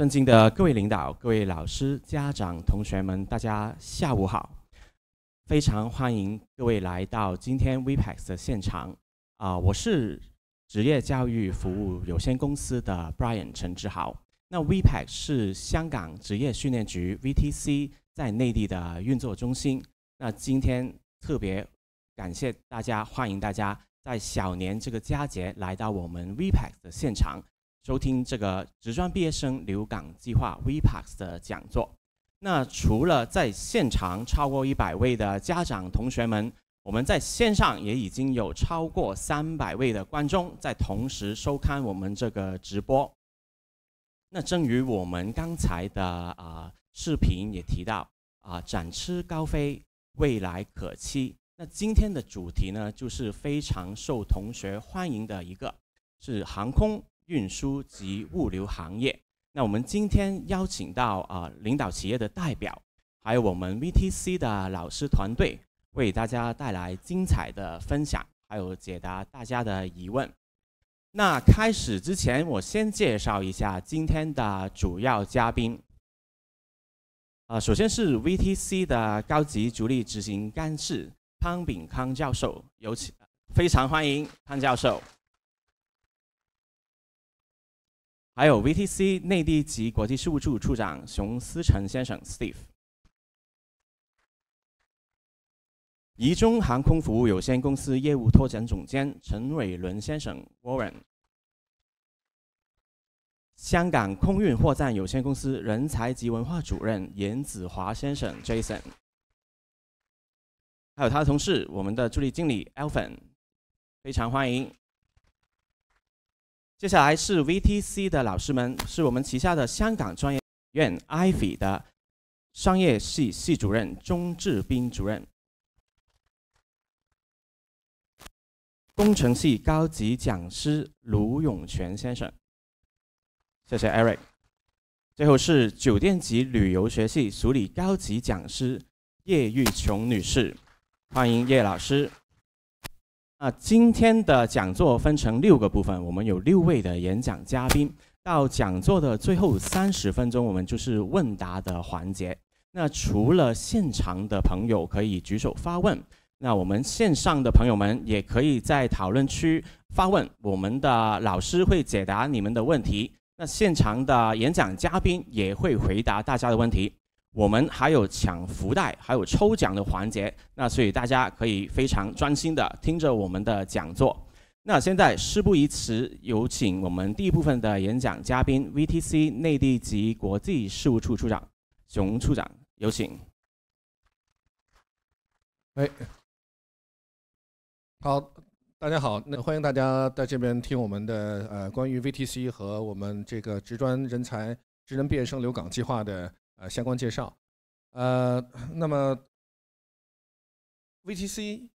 尊敬的各位领导、各位老师、家长、同学们，大家下午好！非常欢迎各位来到今天 VPEX 的现场。啊，我是职业教育服务有限公司的 Brian 陈志豪。那 VPEX 是香港职业训练局 VTC 在内地的运作中心。那今天特别感谢大家，欢迎大家在小年这个佳节来到我们 VPEX 的现场。收听这个职专毕业生留港计划 v p a x s 的讲座。那除了在现场超过一百位的家长同学们，我们在线上也已经有超过三百位的观众在同时收看我们这个直播。那正如我们刚才的啊视频也提到啊，展翅高飞，未来可期。那今天的主题呢，就是非常受同学欢迎的一个，是航空。运输及物流行业，那我们今天邀请到啊领导企业的代表，还有我们 VTC 的老师团队，为大家带来精彩的分享，还有解答大家的疑问。那开始之前，我先介绍一下今天的主要嘉宾。啊，首先是 VTC 的高级主力执行干事潘炳康教授，有请，非常欢迎潘教授。还有 VTC 内地及国际事务处处长熊思成先生 Steve，怡中航空服务有限公司业务拓展总监陈伟伦先生 Warren，香港空运货站有限公司人才及文化主任严子华先生 Jason，还有他的同事我们的助理经理 Alvin，非常欢迎。接下来是 VTC 的老师们，是我们旗下的香港专业院 Ivy 的商业系系主任钟志斌主任，工程系高级讲师卢永泉先生，谢谢 Eric。最后是酒店及旅游学系助理高级讲师叶玉琼女士，欢迎叶老师。那今天的讲座分成六个部分，我们有六位的演讲嘉宾。到讲座的最后三十分钟，我们就是问答的环节。那除了现场的朋友可以举手发问，那我们线上的朋友们也可以在讨论区发问，我们的老师会解答你们的问题。那现场的演讲嘉宾也会回答大家的问题。我们还有抢福袋，还有抽奖的环节，那所以大家可以非常专心的听着我们的讲座。那现在事不宜迟，有请我们第一部分的演讲嘉宾，VTC 内地及国际事务处处长熊处长，有请。哎，好，大家好，那欢迎大家在这边听我们的呃关于 VTC 和我们这个职专人才、职专毕业生留港计划的。呃，相关介绍，呃，那么，VTC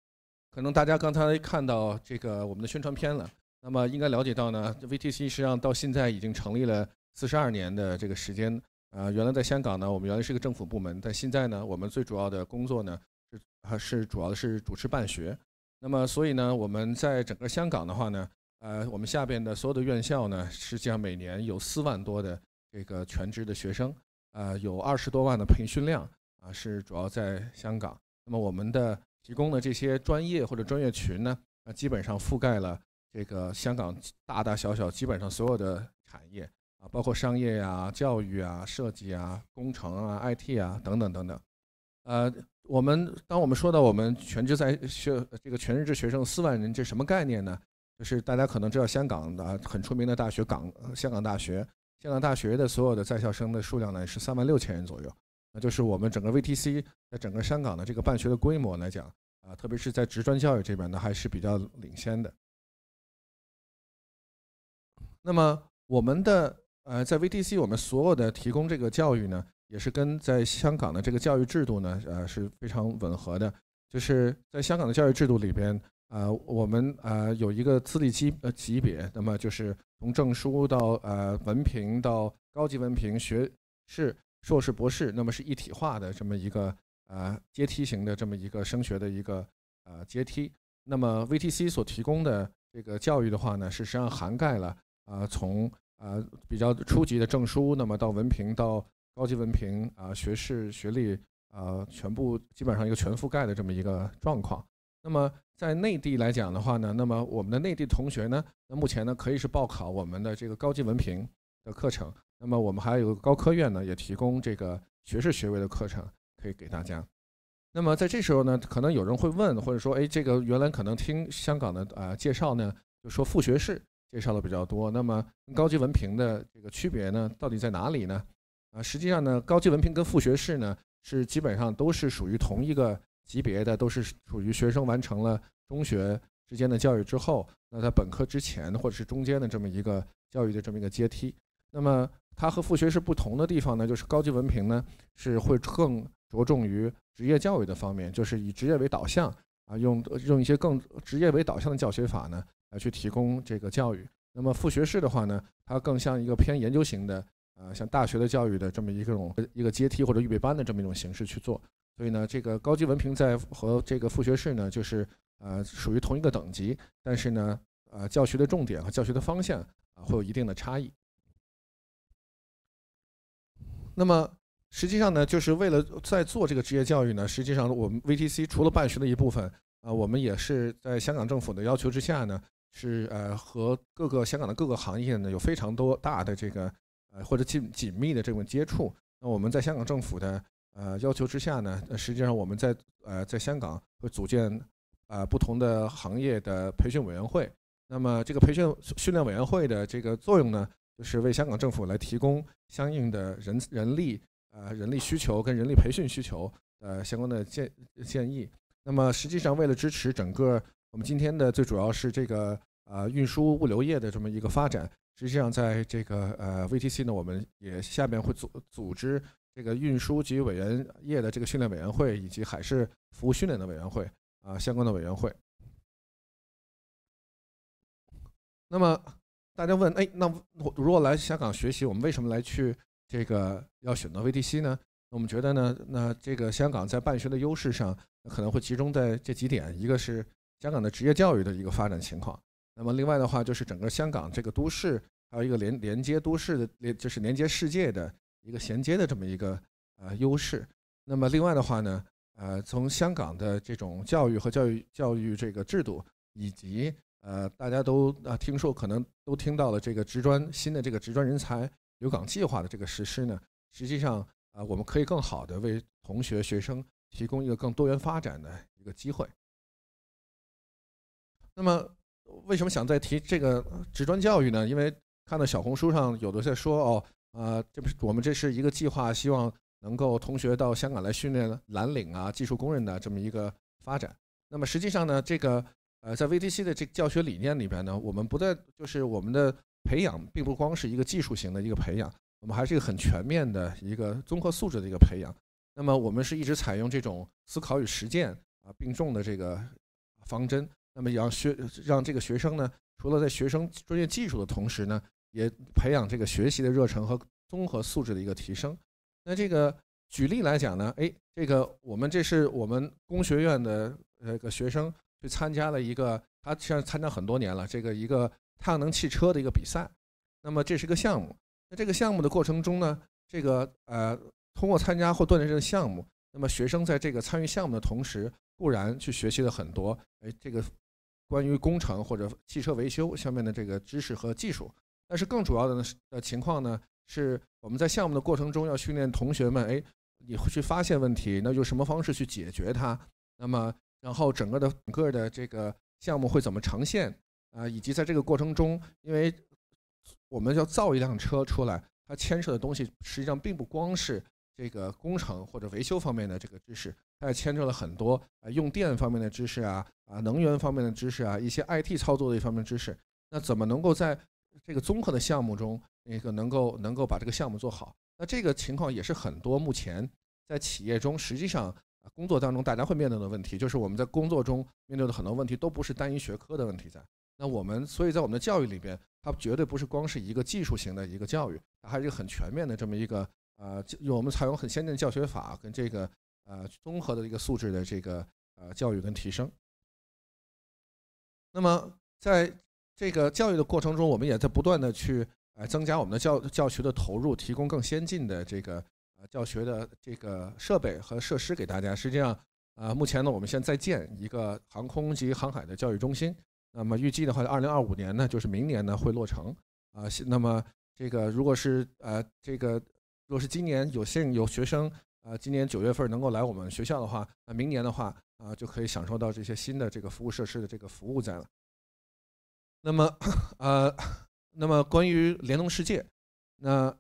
可能大家刚才看到这个我们的宣传片了，那么应该了解到呢，VTC 实际上到现在已经成立了四十二年的这个时间，呃，原来在香港呢，我们原来是个政府部门，但现在呢，我们最主要的工作呢是啊是主要的是主持办学，那么所以呢，我们在整个香港的话呢，呃，我们下边的所有的院校呢，实际上每年有四万多的这个全职的学生。呃，有二十多万的培训量啊，是主要在香港。那么我们的提供的这些专业或者专业群呢，啊，基本上覆盖了这个香港大大小小基本上所有的产业啊，包括商业呀、教育啊、设计啊、工程啊、IT 啊等等等等。呃，我们当我们说到我们全职在学这个全日制学生四万人，这什么概念呢？就是大家可能知道香港的很出名的大学港香港大学。香港大学的所有的在校生的数量呢是三万六千人左右，那就是我们整个 VTC 在整个香港的这个办学的规模来讲，啊，特别是在职专教育这边呢还是比较领先的。那么我们的呃，在 VTC 我们所有的提供这个教育呢，也是跟在香港的这个教育制度呢，呃是非常吻合的，就是在香港的教育制度里边。呃，我们呃有一个资历级呃级别，那么就是从证书到呃文凭到高级文凭学士、硕士、博士，那么是一体化的这么一个呃阶梯型的这么一个升学的一个呃阶梯。那么 VTC 所提供的这个教育的话呢，是实际上涵盖了呃从呃比较初级的证书，那么到文凭到高级文凭啊学士学历啊全部基本上一个全覆盖的这么一个状况。那么在内地来讲的话呢，那么我们的内地同学呢，那目前呢可以是报考我们的这个高级文凭的课程。那么我们还有高科院呢，也提供这个学士学位的课程可以给大家。那么在这时候呢，可能有人会问，或者说，哎，这个原来可能听香港的啊介绍呢，就说副学士介绍的比较多。那么高级文凭的这个区别呢，到底在哪里呢？啊，实际上呢，高级文凭跟副学士呢，是基本上都是属于同一个。级别的都是属于学生完成了中学之间的教育之后，那在本科之前或者是中间的这么一个教育的这么一个阶梯。那么它和副学士不同的地方呢，就是高级文凭呢是会更着重于职业教育的方面，就是以职业为导向啊，用用一些更职业为导向的教学法呢来去提供这个教育。那么副学士的话呢，它更像一个偏研究型的，呃，像大学的教育的这么一个种一个阶梯或者预备班的这么一种形式去做。所以呢，这个高级文凭在和这个副学士呢，就是呃属于同一个等级，但是呢，呃教学的重点和教学的方向啊会有一定的差异。那么实际上呢，就是为了在做这个职业教育呢，实际上我们 VTC 除了办学的一部分啊，我们也是在香港政府的要求之下呢，是呃和各个香港的各个行业呢有非常多大的这个呃或者紧紧密的这种接触。那我们在香港政府的。呃，要求之下呢，实际上我们在呃，在香港会组建啊不同的行业的培训委员会。那么，这个培训训练委员会的这个作用呢，就是为香港政府来提供相应的人人力呃人力需求跟人力培训需求呃相关的建建议。那么，实际上为了支持整个我们今天的最主要是这个呃运输物流业的这么一个发展，实际上在这个呃 VTC 呢，我们也下面会组组织。这个运输及委员业的这个训练委员会，以及海事服务训练的委员会啊，相关的委员会。那么大家问，哎，那如果来香港学习，我们为什么来去这个要选择 VTC 呢？那我们觉得呢，那这个香港在办学的优势上可能会集中在这几点：一个是香港的职业教育的一个发展情况；那么另外的话，就是整个香港这个都市，还有一个连连接都市的连，就是连接世界的。一个衔接的这么一个呃优势，那么另外的话呢，呃，从香港的这种教育和教育教育这个制度，以及呃，大家都啊听说可能都听到了这个职专新的这个职专人才留港计划的这个实施呢，实际上啊，我们可以更好的为同学学生提供一个更多元发展的一个机会。那么为什么想再提这个职专教育呢？因为看到小红书上有的在说哦。呃，这不是我们这是一个计划，希望能够同学到香港来训练蓝领啊，技术工人的这么一个发展。那么实际上呢，这个呃，在 VTC 的这个教学理念里边呢，我们不但就是我们的培养并不光是一个技术型的一个培养，我们还是一个很全面的一个综合素质的一个培养。那么我们是一直采用这种思考与实践啊并重的这个方针。那么要学让这个学生呢，除了在学生专业技术的同时呢。也培养这个学习的热忱和综合素质的一个提升。那这个举例来讲呢，哎，这个我们这是我们工学院的呃个学生去参加了一个，他现在参加很多年了，这个一个太阳能汽车的一个比赛。那么这是个项目。那这个项目的过程中呢，这个呃，通过参加或锻炼这个项目，那么学生在这个参与项目的同时，固然去学习了很多哎，这个关于工程或者汽车维修下面的这个知识和技术。但是更主要的呢，的情况呢，是我们在项目的过程中要训练同学们，哎，你会去发现问题，那用什么方式去解决它？那么，然后整个的整个的这个项目会怎么呈现？啊，以及在这个过程中，因为我们要造一辆车出来，它牵涉的东西实际上并不光是这个工程或者维修方面的这个知识，它也牵扯了很多啊、用电方面的知识啊，啊，能源方面的知识啊，一些 IT 操作的一方面知识。那怎么能够在这个综合的项目中，那个能够能够把这个项目做好。那这个情况也是很多目前在企业中，实际上工作当中大家会面对的问题，就是我们在工作中面对的很多问题都不是单一学科的问题在。那我们所以在我们的教育里边，它绝对不是光是一个技术型的一个教育，它还是一个很全面的这么一个呃，我们采用很先进的教学法跟这个呃综合的一个素质的这个呃教育跟提升。那么在。这个教育的过程中，我们也在不断的去呃增加我们的教教学的投入，提供更先进的这个呃教学的这个设备和设施给大家。实际上，呃，目前呢，我们现在在建一个航空及航海的教育中心，那么预计的话，二零二五年呢，就是明年呢会落成啊。那么这个如果是呃这个，如果是今年有幸有学生呃今年九月份能够来我们学校的话，那明年的话啊就可以享受到这些新的这个服务设施的这个服务在了。那么，呃，那么关于联动世界，那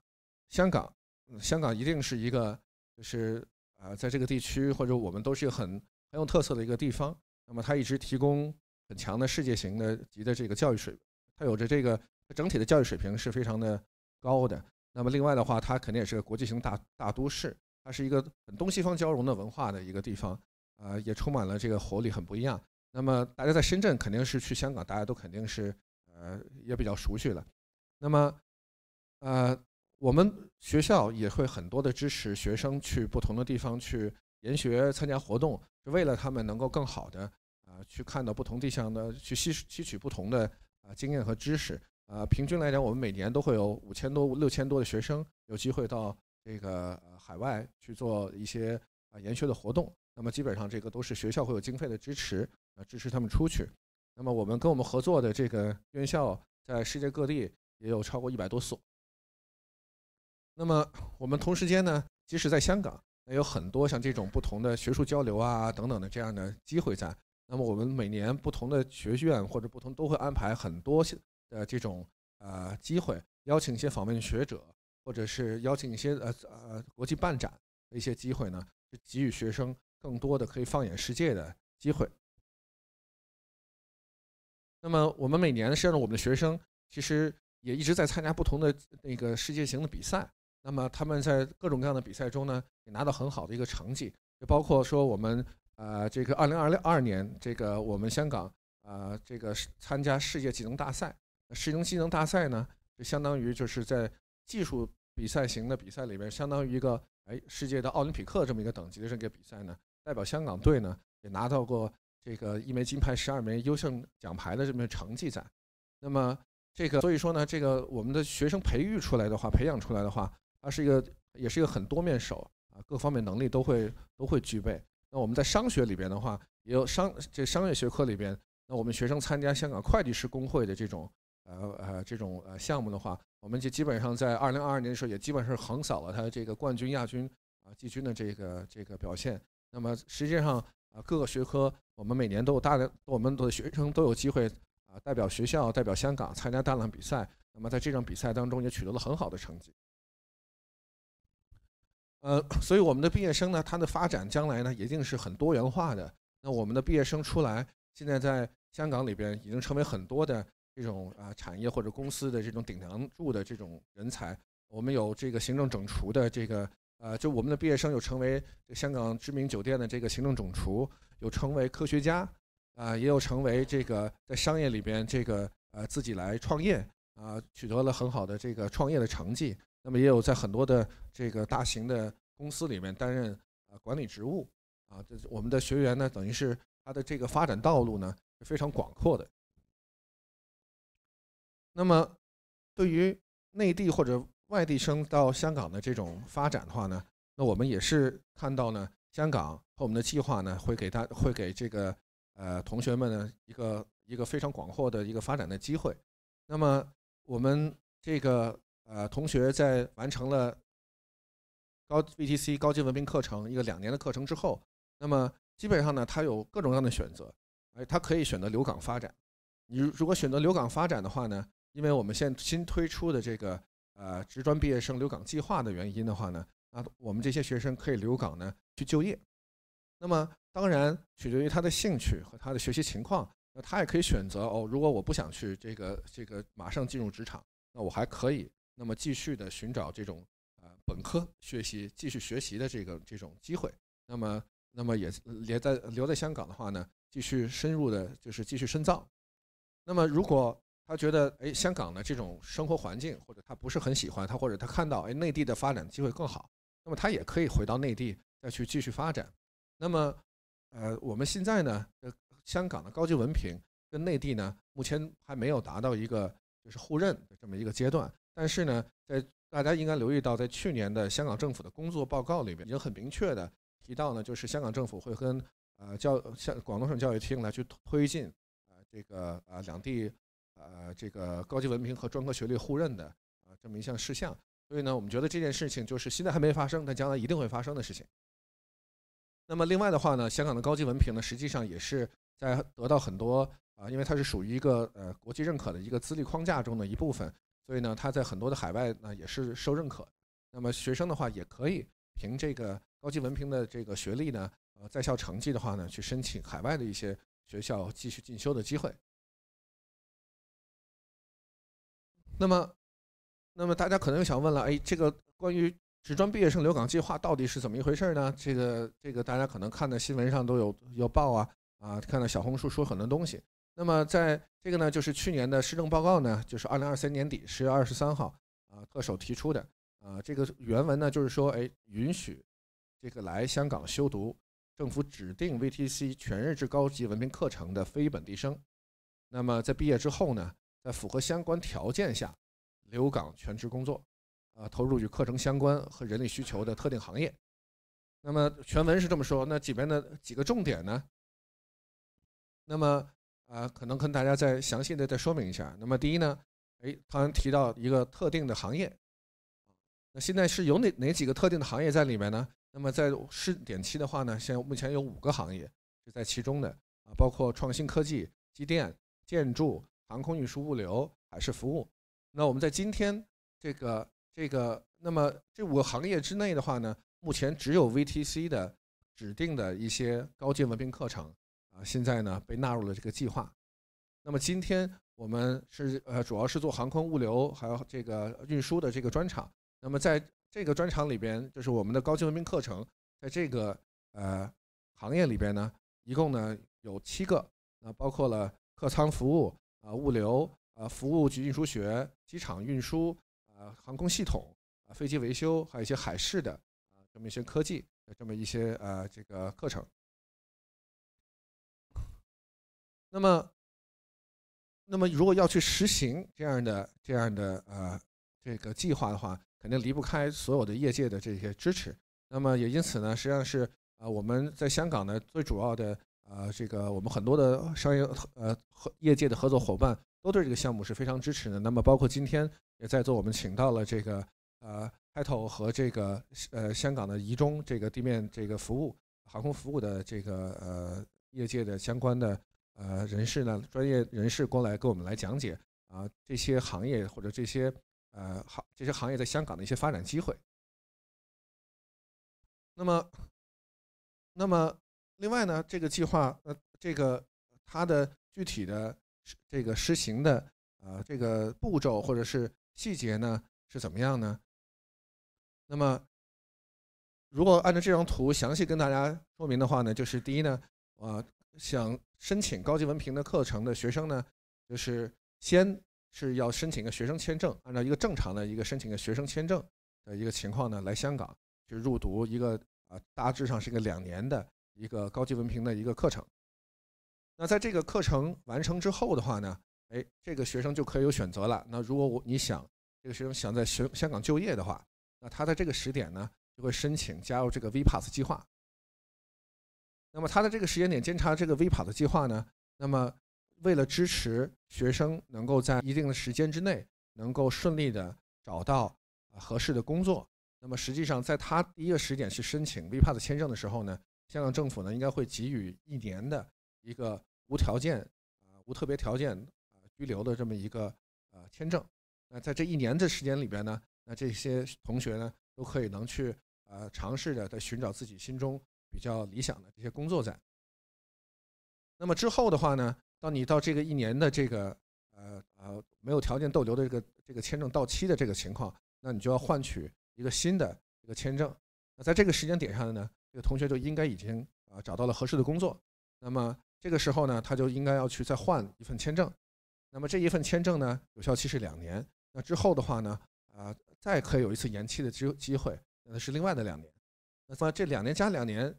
香港，香港一定是一个，就是啊，在这个地区或者我们都是很很有特色的一个地方。那么它一直提供很强的世界型的级的这个教育水平，它有着这个整体的教育水平是非常的高的。那么另外的话，它肯定也是国际型大大都市，它是一个东西方交融的文化的一个地方，啊，也充满了这个活力，很不一样。那么大家在深圳肯定是去香港，大家都肯定是呃也比较熟悉了。那么呃，我们学校也会很多的支持学生去不同的地方去研学、参加活动，为了他们能够更好的啊去看到不同地方的，去吸吸取不同的啊经验和知识啊。平均来讲，我们每年都会有五千多、六千多的学生有机会到这个海外去做一些啊研学的活动。那么基本上这个都是学校会有经费的支持。啊，支持他们出去。那么，我们跟我们合作的这个院校在世界各地也有超过一百多所。那么，我们同时间呢，即使在香港，也有很多像这种不同的学术交流啊等等的这样的机会在。那么，我们每年不同的学院或者不同都会安排很多的这种呃机会，邀请一些访问学者，或者是邀请一些呃呃国际办展的一些机会呢，给予学生更多的可以放眼世界的机会。那么我们每年实际上我们的学生其实也一直在参加不同的那个世界型的比赛，那么他们在各种各样的比赛中呢也拿到很好的一个成绩，就包括说我们呃这个二零二二年这个我们香港呃这个参加世界技能大赛，世界技能大赛呢就相当于就是在技术比赛型的比赛里边，相当于一个哎世界的奥林匹克这么一个等级的这个比赛呢，代表香港队呢也拿到过。这个一枚金牌，十二枚优胜奖牌的这么成绩在，那么这个所以说呢，这个我们的学生培育出来的话，培养出来的话，它是一个也是一个很多面手啊，各方面能力都会都会具备。那我们在商学里边的话，也有商这商业学科里边，那我们学生参加香港会计师工会的这种呃呃这种呃项目的话，我们就基本上在二零二二年的时候也基本上横扫了他的这个冠军、亚军啊季军的这个这个表现。那么实际上。啊，各个学科，我们每年都有大量我们的学生都有机会啊，代表学校、代表香港参加大量比赛。那么在这场比赛当中也取得了很好的成绩。呃，所以我们的毕业生呢，他的发展将来呢，一定是很多元化的。那我们的毕业生出来，现在在香港里边已经成为很多的这种啊产业或者公司的这种顶梁柱的这种人才。我们有这个行政整除的这个。呃，就我们的毕业生有成为香港知名酒店的这个行政总厨，有成为科学家，啊，也有成为这个在商业里边这个呃自己来创业啊，取得了很好的这个创业的成绩。那么也有在很多的这个大型的公司里面担任啊管理职务啊，这我们的学员呢，等于是他的这个发展道路呢是非常广阔的。那么对于内地或者。外地生到香港的这种发展的话呢，那我们也是看到呢，香港和我们的计划呢会给他会给这个呃同学们呢一个一个非常广阔的一个发展的机会。那么我们这个呃同学在完成了高 B T C 高级文凭课程一个两年的课程之后，那么基本上呢他有各种各样的选择，哎，他可以选择留港发展。你如果选择留港发展的话呢，因为我们现新推出的这个。呃，职专毕业生留港计划的原因的话呢，那我们这些学生可以留港呢去就业。那么当然取决于他的兴趣和他的学习情况，那他也可以选择哦，如果我不想去这个这个马上进入职场，那我还可以那么继续的寻找这种呃本科学习继续学习的这个这种机会。那么那么也留在留在香港的话呢，继续深入的就是继续深造。那么如果。他觉得，哎，香港的这种生活环境，或者他不是很喜欢他，或者他看到，哎，内地的发展机会更好，那么他也可以回到内地再去继续发展。那么，呃，我们现在呢，香港的高级文凭跟内地呢，目前还没有达到一个就是互认的这么一个阶段。但是呢，在大家应该留意到，在去年的香港政府的工作报告里面，已经很明确的提到呢，就是香港政府会跟呃教像广东省教育厅来去推进呃这个呃两地。呃，这个高级文凭和专科学历互认的啊，这么一项事项，所以呢，我们觉得这件事情就是现在还没发生，但将来一定会发生的事情。那么另外的话呢，香港的高级文凭呢，实际上也是在得到很多啊，因为它是属于一个呃国际认可的一个资历框架中的一部分，所以呢，它在很多的海外呢也是受认可。那么学生的话也可以凭这个高级文凭的这个学历呢，呃，在校成绩的话呢，去申请海外的一些学校继续进修的机会。那么，那么大家可能又想问了，哎，这个关于职专毕业生留港计划到底是怎么一回事呢？这个这个大家可能看的新闻上都有有报啊啊，看到小红书说很多东西。那么在这个呢，就是去年的施政报告呢，就是二零二三年底十月二十三号啊特首提出的啊，这个原文呢就是说，哎，允许这个来香港修读政府指定 VTC 全日制高级文凭课程的非本地生，那么在毕业之后呢？在符合相关条件下，留岗全职工作，啊，投入与课程相关和人力需求的特定行业。那么全文是这么说。那几边的几个重点呢？那么啊，可能跟大家再详细的再说明一下。那么第一呢，哎，他提到一个特定的行业。那现在是有哪哪几个特定的行业在里面呢？那么在试点期的话呢，现目前有五个行业是在其中的啊，包括创新科技、机电、建筑。航空运输物流还是服务，那我们在今天这个这个那么这五个行业之内的话呢，目前只有 VTC 的指定的一些高阶文凭课程啊，现在呢被纳入了这个计划。那么今天我们是呃主要是做航空物流还有这个运输的这个专场。那么在这个专场里边，就是我们的高级文凭课程，在这个呃行业里边呢，一共呢有七个，那包括了客舱服务。啊，物流啊，服务及运输学，机场运输，呃，航空系统，啊、飞机维修，还有一些海事的啊，这么一些科技，这么一些呃，这个课程。那么，那么如果要去实行这样的这样的呃这个计划的话，肯定离不开所有的业界的这些支持。那么也因此呢，实际上是啊，我们在香港呢最主要的。呃，这个我们很多的商业呃和业界的合作伙伴都对这个项目是非常支持的。那么，包括今天也在座，我们请到了这个呃 i t 和这个呃香港的移中这个地面这个服务航空服务的这个呃业界的相关的呃人士呢，专业人士过来给我们来讲解啊这些行业或者这些呃行这些行业在香港的一些发展机会。那么，那么。另外呢，这个计划呃，这个它的具体的这个实行的呃，这个步骤或者是细节呢是怎么样呢？那么如果按照这张图详细跟大家说明的话呢，就是第一呢，呃，想申请高级文凭的课程的学生呢，就是先是要申请个学生签证，按照一个正常的一个申请个学生签证的一个情况呢，来香港就入读一个啊大致上是一个两年的。一个高级文凭的一个课程，那在这个课程完成之后的话呢，哎，这个学生就可以有选择了。那如果我你想这个学生想在香香港就业的话，那他在这个时点呢就会申请加入这个 V Pass 计划。那么他的这个时间点监察这个 V Pass 计划呢，那么为了支持学生能够在一定的时间之内能够顺利的找到合适的工作，那么实际上在他第一个时点去申请 V Pass 签证的时候呢。香港政府呢，应该会给予一年的一个无条件、呃无特别条件、呃拘留的这么一个呃签证。那在这一年的时间里边呢，那这些同学呢，都可以能去呃尝试着在寻找自己心中比较理想的这些工作在。那么之后的话呢，到你到这个一年的这个呃呃没有条件逗留的这个这个签证到期的这个情况，那你就要换取一个新的一个签证。那在这个时间点上呢？这个同学就应该已经啊找到了合适的工作，那么这个时候呢，他就应该要去再换一份签证，那么这一份签证呢，有效期是两年，那之后的话呢，啊再可以有一次延期的机机会，那是另外的两年，那么这两年加两年，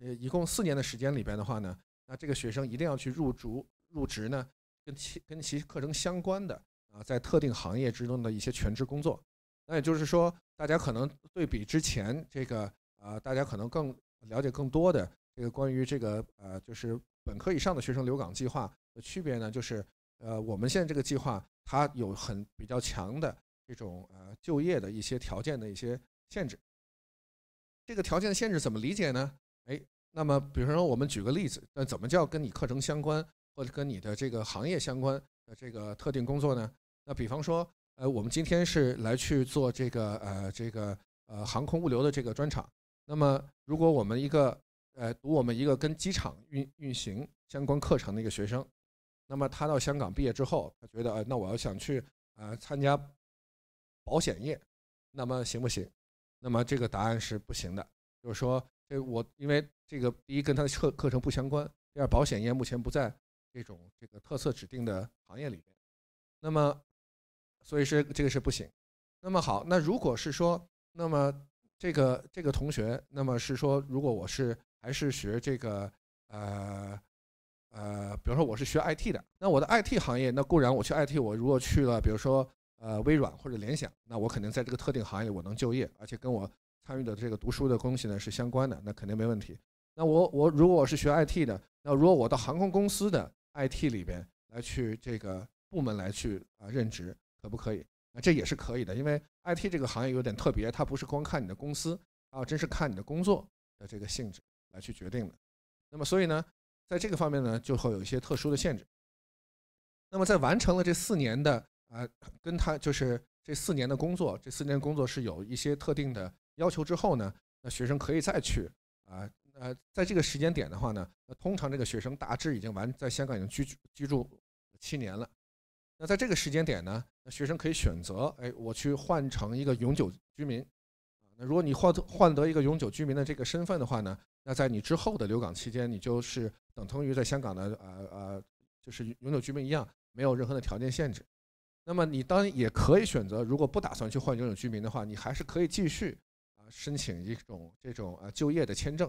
呃，一共四年的时间里边的话呢，那这个学生一定要去入读入职呢，跟其跟其课程相关的啊，在特定行业之中的一些全职工作，那也就是说，大家可能对比之前这个。呃，大家可能更了解更多的这个关于这个呃，就是本科以上的学生留港计划的区别呢，就是呃，我们现在这个计划它有很比较强的这种呃就业的一些条件的一些限制。这个条件的限制怎么理解呢？哎，那么比如说我们举个例子，那怎么叫跟你课程相关或者跟你的这个行业相关的这个特定工作呢？那比方说呃，我们今天是来去做这个呃这个呃航空物流的这个专场。那么，如果我们一个呃读我们一个跟机场运运行相关课程的一个学生，那么他到香港毕业之后，他觉得呃那我要想去啊参加保险业，那么行不行？那么这个答案是不行的，就是说这我因为这个第一跟他的课课程不相关，第二保险业目前不在这种这个特色指定的行业里面，那么所以是这个是不行。那么好，那如果是说那么。这个这个同学，那么是说，如果我是还是学这个，呃呃，比如说我是学 IT 的，那我的 IT 行业，那固然我去 IT，我如果去了，比如说呃微软或者联想，那我肯定在这个特定行业我能就业，而且跟我参与的这个读书的东西呢是相关的，那肯定没问题。那我我如果我是学 IT 的，那如果我到航空公司的 IT 里边来去这个部门来去啊任职，可不可以？啊，这也是可以的，因为 IT 这个行业有点特别，它不是光看你的公司啊，真是看你的工作的这个性质来去决定的。那么，所以呢，在这个方面呢，就会有一些特殊的限制。那么，在完成了这四年的啊，跟他就是这四年的工作，这四年工作是有一些特定的要求之后呢，那学生可以再去啊，呃，在这个时间点的话呢，那通常这个学生大致已经完在香港已经居居住七年了。那在这个时间点呢，那学生可以选择，哎，我去换成一个永久居民。那如果你换换得一个永久居民的这个身份的话呢，那在你之后的留港期间，你就是等同于在香港的呃呃，就是永久居民一样，没有任何的条件限制。那么你当然也可以选择，如果不打算去换永久居民的话，你还是可以继续啊申请一种这种呃就业的签证，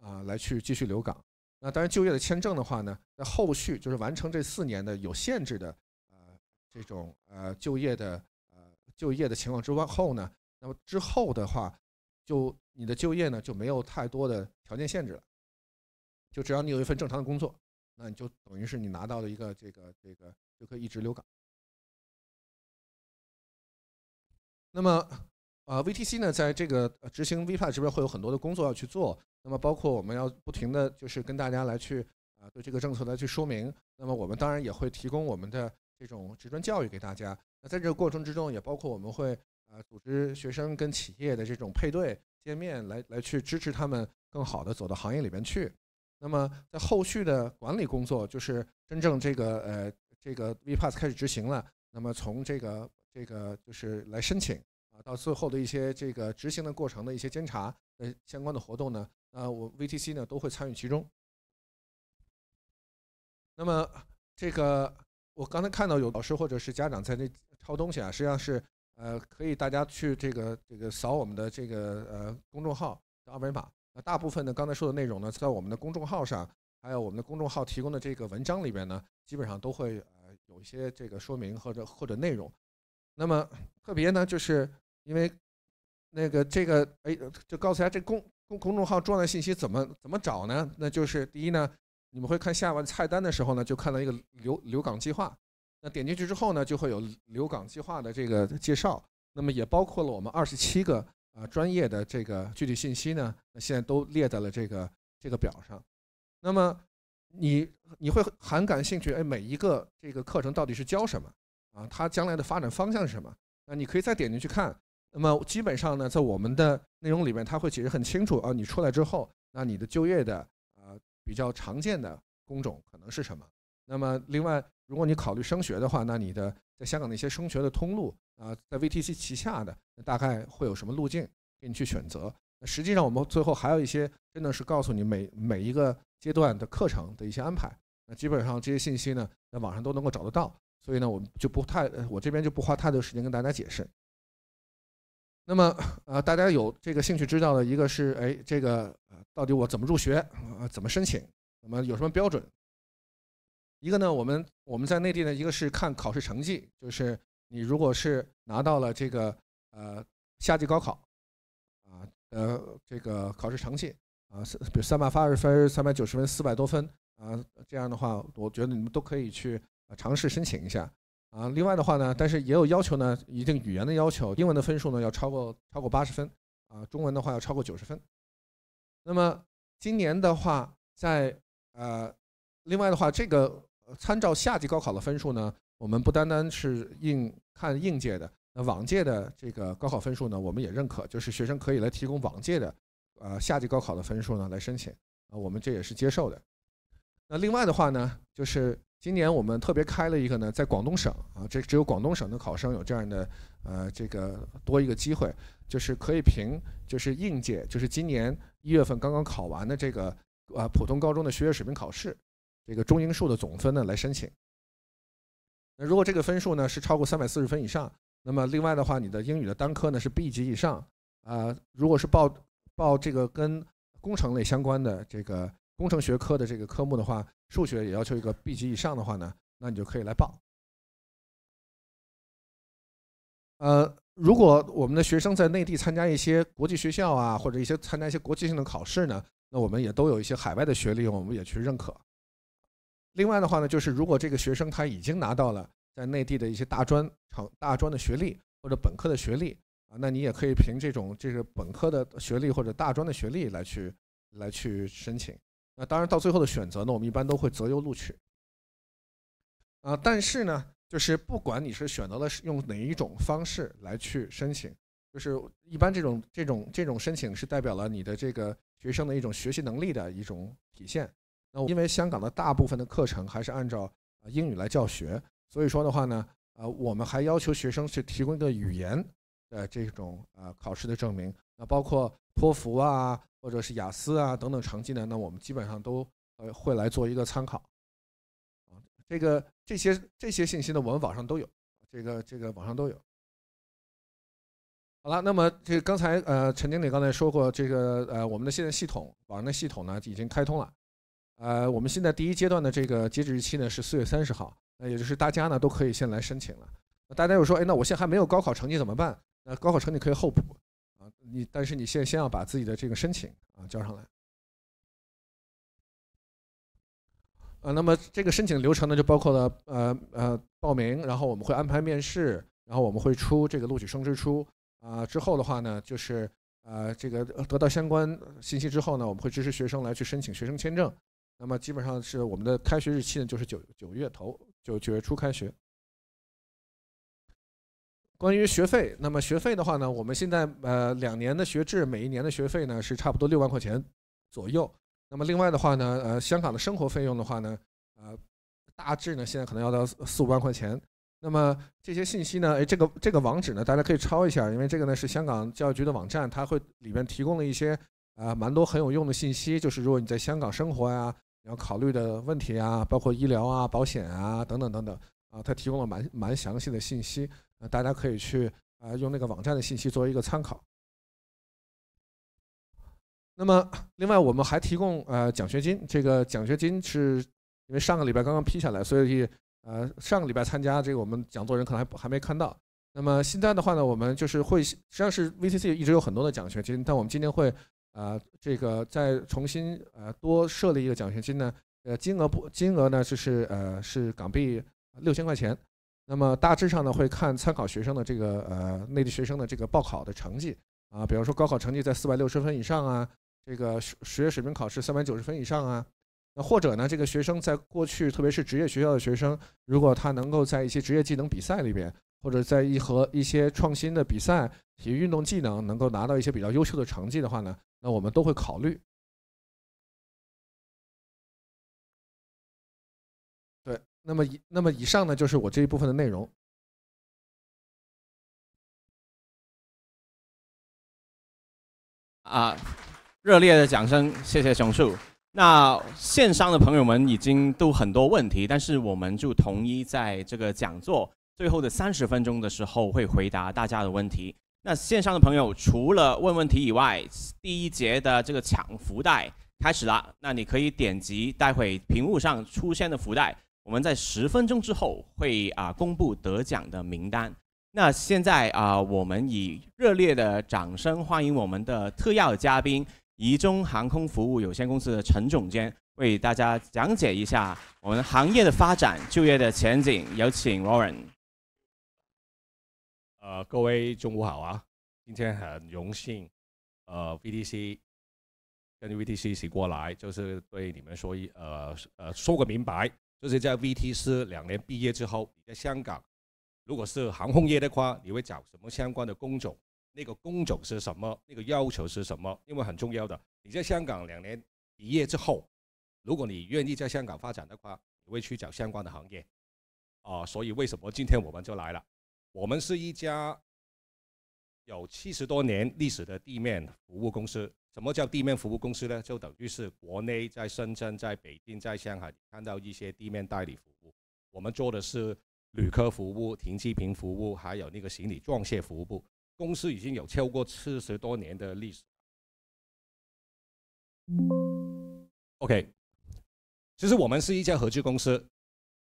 啊来去继续留港。那当然，就业的签证的话呢，那后续就是完成这四年的有限制的。这种呃就业的呃就业的情况之外后呢，那么之后的话，就你的就业呢就没有太多的条件限制了，就只要你有一份正常的工作，那你就等于是你拿到了一个这个这个就可以一直留岗。那么呃 v t c 呢，在这个执行 VPA 这边会有很多的工作要去做，那么包括我们要不停的，就是跟大家来去啊，对这个政策来去说明。那么我们当然也会提供我们的。这种职专教育给大家，那在这个过程之中，也包括我们会啊组织学生跟企业的这种配对见面，来来去支持他们更好的走到行业里面去。那么在后续的管理工作，就是真正这个呃这个 V Pass 开始执行了，那么从这个这个就是来申请啊到最后的一些这个执行的过程的一些监察呃相关的活动呢，啊我 VTC 呢都会参与其中。那么这个。我刚才看到有老师或者是家长在那抄东西啊，实际上是呃可以大家去这个这个扫我们的这个呃公众号二维码。那大部分呢刚才说的内容呢，在我们的公众号上，还有我们的公众号提供的这个文章里边呢，基本上都会有一些这个说明或者或者内容。那么特别呢，就是因为那个这个哎，就告诉大家这公公公众号重要的信息怎么怎么找呢？那就是第一呢。你们会看下完菜单的时候呢，就看到一个留留港计划，那点进去之后呢，就会有留港计划的这个介绍，那么也包括了我们二十七个啊专业的这个具体信息呢，现在都列在了这个这个表上。那么你你会很感兴趣，哎，每一个这个课程到底是教什么啊？它将来的发展方向是什么？那你可以再点进去看。那么基本上呢，在我们的内容里面，它会解释很清楚。啊。你出来之后，那你的就业的。比较常见的工种可能是什么？那么另外，如果你考虑升学的话，那你的在香港的一些升学的通路啊，在 VTC 旗下的大概会有什么路径给你去选择？那实际上我们最后还有一些真的是告诉你每每一个阶段的课程的一些安排。那基本上这些信息呢，在网上都能够找得到，所以呢，我们就不太，我这边就不花太多时间跟大家解释。那么，呃，大家有这个兴趣知道的，一个是，哎，这个呃，到底我怎么入学，怎么申请，怎么有什么标准？一个呢，我们我们在内地呢，一个是看考试成绩，就是你如果是拿到了这个呃夏季高考，啊，呃，这个考试成绩啊，比如三百八十分、三百九十分、四百多分啊，这样的话，我觉得你们都可以去尝试申请一下。啊，另外的话呢，但是也有要求呢，一定语言的要求，英文的分数呢要超过超过八十分，啊，中文的话要超过九十分。那么今年的话，在呃，另外的话，这个参照夏季高考的分数呢，我们不单单是应看应届的，那往届的这个高考分数呢，我们也认可，就是学生可以来提供往届的，呃，夏季高考的分数呢来申请，啊，我们这也是接受的。那另外的话呢，就是。今年我们特别开了一个呢，在广东省啊，这只有广东省的考生有这样的呃这个多一个机会，就是可以凭就是应届，就是今年一月份刚刚考完的这个啊普通高中的学业水平考试，这个中英数的总分呢来申请。那如果这个分数呢是超过三百四十分以上，那么另外的话，你的英语的单科呢是 B 级以上啊。如果是报报这个跟工程类相关的这个。工程学科的这个科目的话，数学也要求一个 B 级以上的话呢，那你就可以来报。呃，如果我们的学生在内地参加一些国际学校啊，或者一些参加一些国际性的考试呢，那我们也都有一些海外的学历，我们也去认可。另外的话呢，就是如果这个学生他已经拿到了在内地的一些大专、成，大专的学历或者本科的学历啊，那你也可以凭这种这个本科的学历或者大专的学历来去来去申请。那当然，到最后的选择呢，我们一般都会择优录取。啊，但是呢，就是不管你是选择了用哪一种方式来去申请，就是一般这种这种这种申请是代表了你的这个学生的一种学习能力的一种体现。那因为香港的大部分的课程还是按照英语来教学，所以说的话呢，呃，我们还要求学生去提供一个语言的这种呃考试的证明，那包括托福啊。或者是雅思啊等等成绩呢？那我们基本上都呃会来做一个参考，啊，这个这些这些信息呢，我们网上都有，这个这个网上都有。好了，那么这刚才呃陈经理刚才说过，这个呃我们的现在系统，网上的系统呢已经开通了，呃我们现在第一阶段的这个截止日期呢是四月三十号，那也就是大家呢都可以先来申请了。大家又说，哎，那我现在还没有高考成绩怎么办？那高考成绩可以后补。你但是你现先要把自己的这个申请啊交上来，呃，那么这个申请流程呢，就包括了呃呃报名，然后我们会安排面试，然后我们会出这个录取通知书啊，之后的话呢，就是呃这个得到相关信息之后呢，我们会支持学生来去申请学生签证，那么基本上是我们的开学日期呢，就是九九月头，九九月初开学。关于学费，那么学费的话呢，我们现在呃两年的学制，每一年的学费呢是差不多六万块钱左右。那么另外的话呢，呃，香港的生活费用的话呢，呃，大致呢现在可能要到四五万块钱。那么这些信息呢，哎，这个这个网址呢，大家可以抄一下，因为这个呢是香港教育局的网站，它会里面提供了一些啊蛮多很有用的信息，就是如果你在香港生活呀，你要考虑的问题啊，包括医疗啊、保险啊等等等等啊，它提供了蛮蛮详细的信息。大家可以去啊，用那个网站的信息作为一个参考。那么，另外我们还提供呃奖学金，这个奖学金是因为上个礼拜刚刚批下来，所以呃上个礼拜参加这个我们讲座人可能还还没看到。那么现在的话呢，我们就是会实际上是 VCC 一直有很多的奖学金，但我们今天会啊这个再重新呃多设立一个奖学金呢，呃金额不金额呢就是呃是港币六千块钱。那么大致上呢，会看参考学生的这个呃内地学生的这个报考的成绩啊，比方说高考成绩在四百六十分以上啊，这个学业水平考试三百九十分以上啊，那或者呢，这个学生在过去特别是职业学校的学生，如果他能够在一些职业技能比赛里边，或者在一和一些创新的比赛体育运动技能能够拿到一些比较优秀的成绩的话呢，那我们都会考虑。那么以那么以上呢，就是我这一部分的内容。啊，热烈的掌声，谢谢熊树。那线上的朋友们已经都很多问题，但是我们就统一在这个讲座最后的三十分钟的时候会回答大家的问题。那线上的朋友除了问问题以外，第一节的这个抢福袋开始了，那你可以点击待会屏幕上出现的福袋。我们在十分钟之后会啊公布得奖的名单。那现在啊，我们以热烈的掌声欢迎我们的特邀嘉宾——仪中航空服务有限公司的陈总监，为大家讲解一下我们行业的发展、就业的前景。有请 Warren。呃，各位中午好啊！今天很荣幸，呃，VTC 跟 VTC 一起过来，就是对你们说一呃呃说个明白。就是在 VTS 两年毕业之后，你在香港，如果是航空业的话，你会找什么相关的工种？那个工种是什么？那个要求是什么？因为很重要的，你在香港两年毕业之后，如果你愿意在香港发展的话，你会去找相关的行业。啊，所以为什么今天我们就来了？我们是一家。有七十多年历史的地面服务公司，什么叫地面服务公司呢？就等于是国内在深圳、在北京、在上海看到一些地面代理服务。我们做的是旅客服务、停机坪服务，还有那个行李装卸服务部。公司已经有超过七十多年的历史。OK，其实我们是一家合资公司，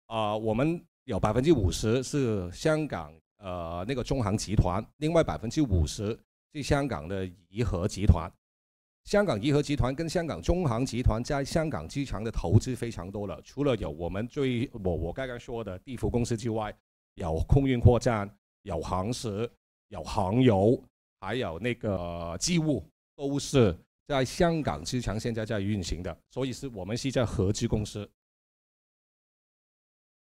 啊，我们有百分之五十是香港。呃，那个中航集团，另外百分之五十是香港的怡和集团。香港怡和集团跟香港中航集团在香港机场的投资非常多了，除了有我们最我我刚刚说的地服公司之外，有空运货站，有航食，有航油，还有那个机务，都是在香港机场现在在运行的，所以是我们是在合资公司。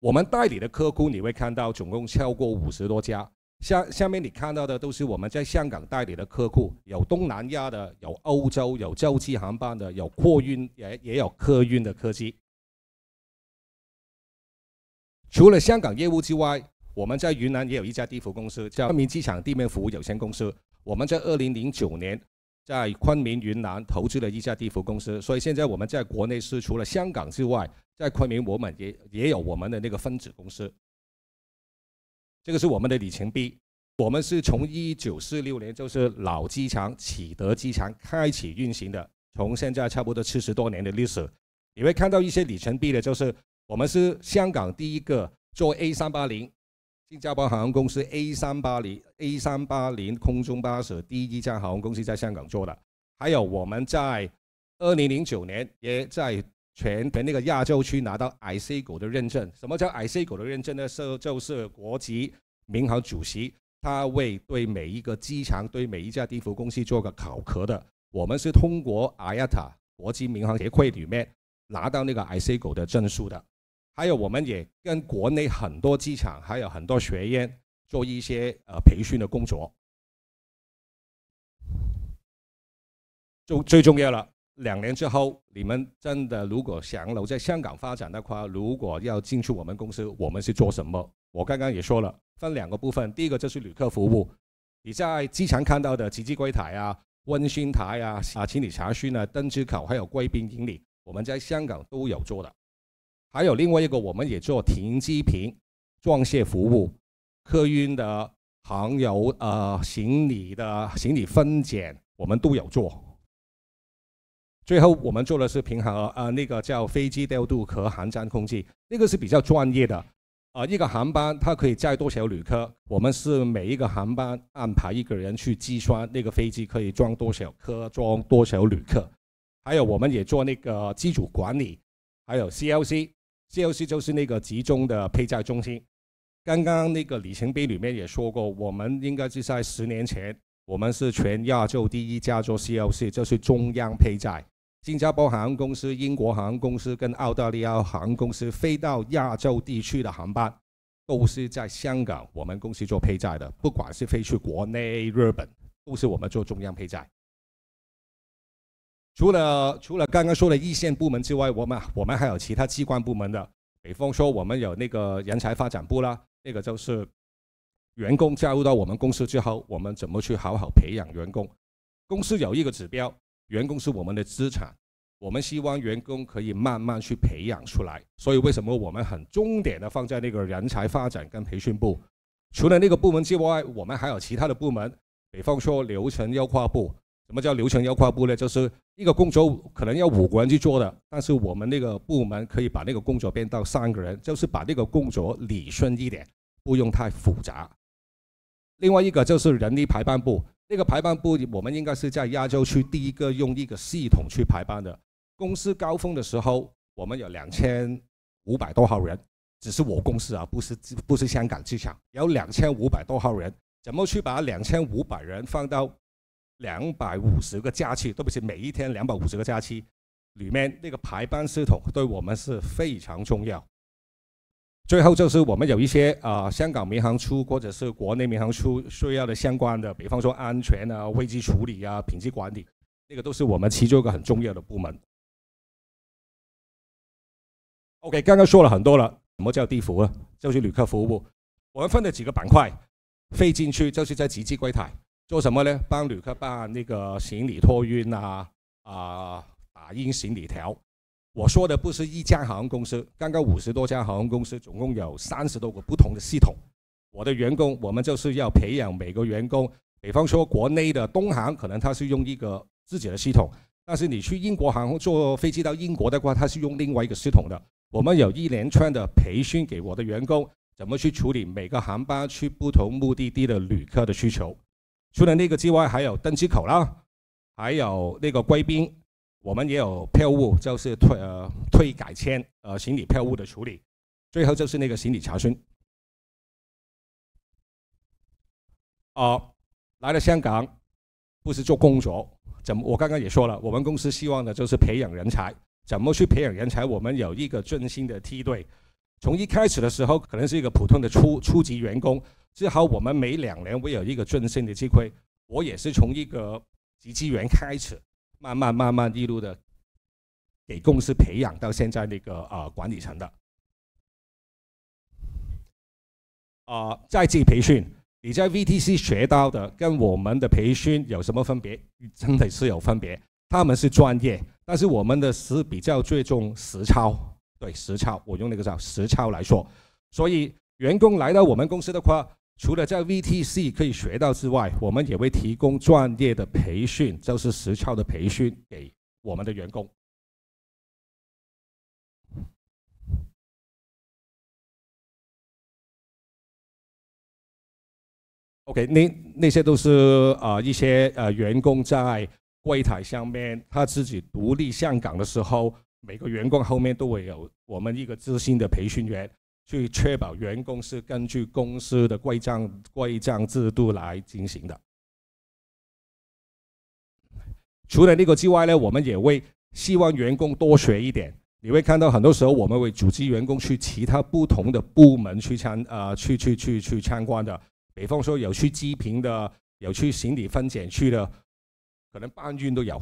我们代理的客户，你会看到总共超过五十多家。下下面你看到的都是我们在香港代理的客户，有东南亚的，有欧洲，有洲际航班的，有货运也也有客运的客机。除了香港业务之外，我们在云南也有一家地服公司，叫昆明机场地面服务有限公司。我们在二零零九年。在昆明云南投资了一家地服公司，所以现在我们在国内是除了香港之外，在昆明我们也也有我们的那个分子公司。这个是我们的里程币，我们是从一九四六年就是老机场启德机场开启运行的，从现在差不多七十多年的历史，你会看到一些里程币的，就是我们是香港第一个做 A 三八零。新加坡航空公司 A 三八零 A 三八零空中巴士第一架航空公司在香港做的，还有我们在二零零九年也在全的那个亚洲区拿到 ICG 的认证。什么叫 ICG 的认证呢？是就是国际民航主席他为对每一个机场、对每一家地服公司做个考核的。我们是通过 IATA 国际民航协会里面拿到那个 ICG 的证书的。还有，我们也跟国内很多机场，还有很多学院做一些呃培训的工作。就最重要了，两年之后，你们真的如果想留在香港发展的话，如果要进出我们公司，我们是做什么？我刚刚也说了，分两个部分。第一个就是旅客服务，你在机场看到的值机柜台啊、温馨台啊、啊，请你查询啊、登机口还有贵宾引领，我们在香港都有做的。还有另外一个，我们也做停机坪装卸服务、客运的航油、呃行李的行李分拣，我们都有做。最后，我们做的是平衡，呃，那个叫飞机调度和航站控制，那个是比较专业的。啊，一个航班它可以载多少旅客？我们是每一个航班安排一个人去计算那个飞机可以装多少颗，装多少旅客。还有，我们也做那个机组管理，还有 CLC。COC 就是那个集中的配载中心。刚刚那个里程碑里面也说过，我们应该是在十年前，我们是全亚洲第一家做 COC，就是中央配载。新加坡航空公司、英国航空公司跟澳大利亚航空公司飞到亚洲地区的航班，都是在香港我们公司做配载的。不管是飞去国内、日本，都是我们做中央配载。除了除了刚刚说的一线部门之外，我们我们还有其他机关部门的，比方说我们有那个人才发展部啦，那个就是员工加入到我们公司之后，我们怎么去好好培养员工？公司有一个指标，员工是我们的资产，我们希望员工可以慢慢去培养出来。所以为什么我们很重点的放在那个人才发展跟培训部？除了那个部门之外，我们还有其他的部门，比方说流程优化部。什么叫流程优化部呢？就是一个工作可能要五个人去做的，但是我们那个部门可以把那个工作变到三个人，就是把那个工作理顺一点，不用太复杂。另外一个就是人力排班部，那个排班部我们应该是在亚洲区第一个用一个系统去排班的。公司高峰的时候，我们有两千五百多号人，只是我公司啊，不是不是香港机场有两千五百多号人，怎么去把两千五百人放到？两百五十个假期，特别是每一天两百五十个假期，里面那个排班系统对我们是非常重要。最后就是我们有一些啊，香港民航处或者是国内民航处需要的相关的，比方说安全啊、危机处理啊、品质管理，那个都是我们其中一个很重要的部门。OK，刚刚说了很多了，什么叫地服啊？就是旅客服务，我们分了几个板块，飞进去就是在值机柜台。做什么呢？帮旅客办那个行李托运啊，啊，打印行李条。我说的不是一家航空公司，刚刚五十多家航空公司，总共有三十多个不同的系统。我的员工，我们就是要培养每个员工。比方说，国内的东航可能他是用一个自己的系统，但是你去英国航空坐飞机到英国的话，他是用另外一个系统的。我们有一连串的培训给我的员工，怎么去处理每个航班去不同目的地的旅客的需求。除了那个之外，还有登机口啦，还有那个贵宾，我们也有票务，就是退、呃退改签、呃，行李票务的处理。最后就是那个行李查询。哦，来了香港不是做工作，怎么？我刚刚也说了，我们公司希望的就是培养人才。怎么去培养人才？我们有一个最新的梯队，从一开始的时候，可能是一个普通的初初级员工。至少我们每两年会有一个晋升的机会。我也是从一个集资员开始，慢慢慢慢一路的给公司培养到现在那个啊管理层的啊在职培训。你在 VTC 学到的跟我们的培训有什么分别？真的是有分别。他们是专业，但是我们的是比较注重实操。对，实操，我用那个叫实操来说。所以员工来到我们公司的话。除了在 VTC 可以学到之外，我们也会提供专业的培训，就是实操的培训给我们的员工。OK，那那些都是呃一些呃员工在柜台上面他自己独立上岗的时候，每个员工后面都会有我们一个资深的培训员。去确保员工是根据公司的规章规章制度来进行的。除了那个之外呢，我们也会希望员工多学一点。你会看到很多时候我们会组织员工去其他不同的部门去参呃去去去去参观的。比方说有去机坪的，有去行李分拣区的，可能搬运都有。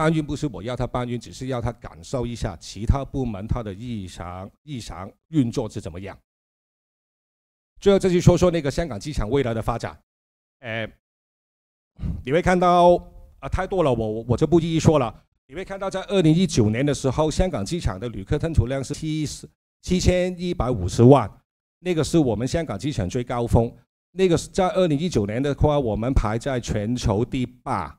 搬运不是我要他搬运，只是要他感受一下其他部门他的日常日常运作是怎么样。最后再去说说那个香港机场未来的发展。哎，你会看到啊，太多了，我我就不一一说了。你会看到，在二零一九年的时候，香港机场的旅客吞吐量是七十七千一百五十万，那个是我们香港机场最高峰。那个在二零一九年的话，我们排在全球第八。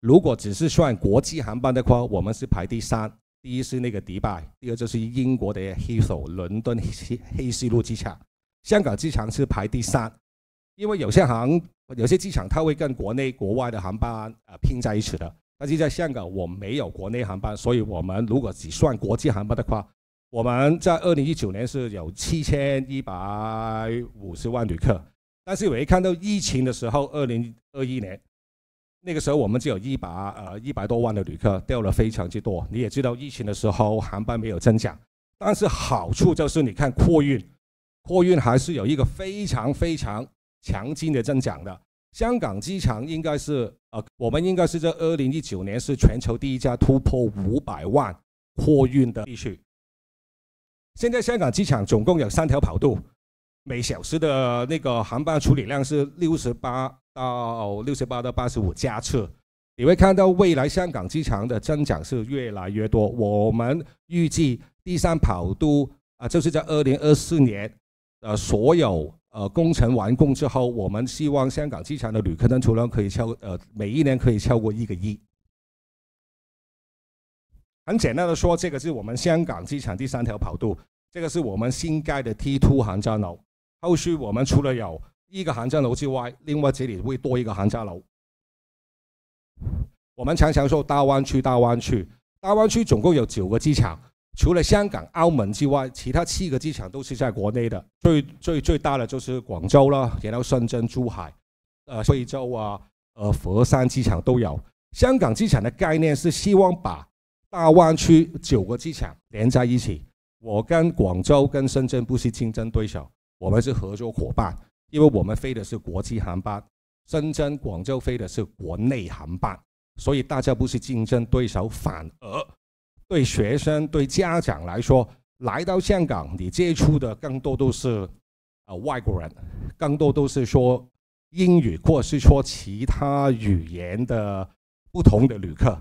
如果只是算国际航班的话，我们是排第三。第一是那个迪拜，第二就是英国的黑思伦敦黑黑西路机场，香港机场是排第三。因为有些航有些机场它会跟国内国外的航班啊拼在一起的。但是在香港，我没有国内航班，所以我们如果只算国际航班的话，我们在二零一九年是有七千一百五十万旅客。但是我一看到疫情的时候，二零二一年。那个时候我们只有一百呃一百多万的旅客掉了非常之多，你也知道疫情的时候航班没有增长，但是好处就是你看货运，货运还是有一个非常非常强劲的增长的。香港机场应该是呃我们应该是这二零一九年是全球第一家突破五百万货运的地区。现在香港机场总共有三条跑道，每小时的那个航班处理量是六十八。到六十八到八十五加次，你会看到未来香港机场的增长是越来越多。我们预计第三跑道啊，就是在二零二四年呃，所有呃工程完工之后，我们希望香港机场的旅客量，除量可以超呃每一年可以超过一个亿。很简单的说，这个是我们香港机场第三条跑道，这个是我们新盖的 T2 航站楼。后续我们除了有。一个航站楼之外，另外这里会多一个航站楼。我们常常说大湾区，大湾区，大湾区总共有九个机场，除了香港、澳门之外，其他七个机场都是在国内的。最最最大的就是广州啦，然后深圳、珠海、呃惠州啊、呃佛山机场都有。香港机场的概念是希望把大湾区九个机场连在一起。我跟广州跟深圳不是竞争对手，我们是合作伙伴。因为我们飞的是国际航班，深圳、广州飞的是国内航班，所以大家不是竞争对手，反而对学生、对家长来说，来到香港，你接触的更多都是呃外国人，更多都是说英语或是说其他语言的不同的旅客，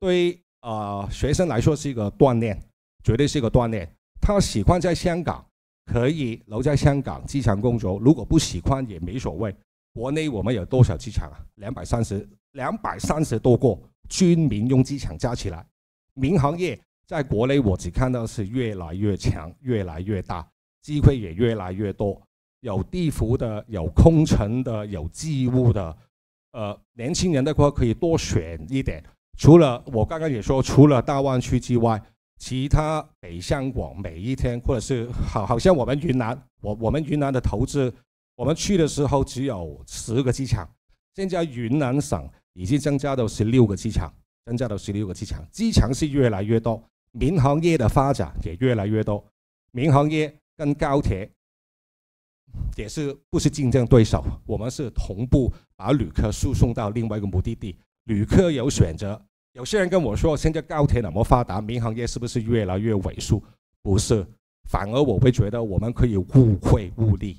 对呃学生来说是一个锻炼，绝对是一个锻炼。他喜欢在香港。可以留在香港机场工作，如果不喜欢也没所谓。国内我们有多少机场啊？两百三十，两百三十多个军民用机场加起来。民航业在国内我只看到是越来越强，越来越大，机会也越来越多。有地服的，有空乘的，有机务的。呃，年轻人的话可以多选一点。除了我刚刚也说，除了大湾区之外。其他北向广每一天，或者是好，好像我们云南，我我们云南的投资，我们去的时候只有十个机场，现在云南省已经增加到十六个机场，增加到十六个机场，机场是越来越多，民航业的发展也越来越多，民航业跟高铁也是不是竞争对手，我们是同步把旅客输送到另外一个目的地，旅客有选择。有些人跟我说，现在高铁那么发达，民航业是不是越来越萎缩？不是，反而我会觉得我们可以互惠物力。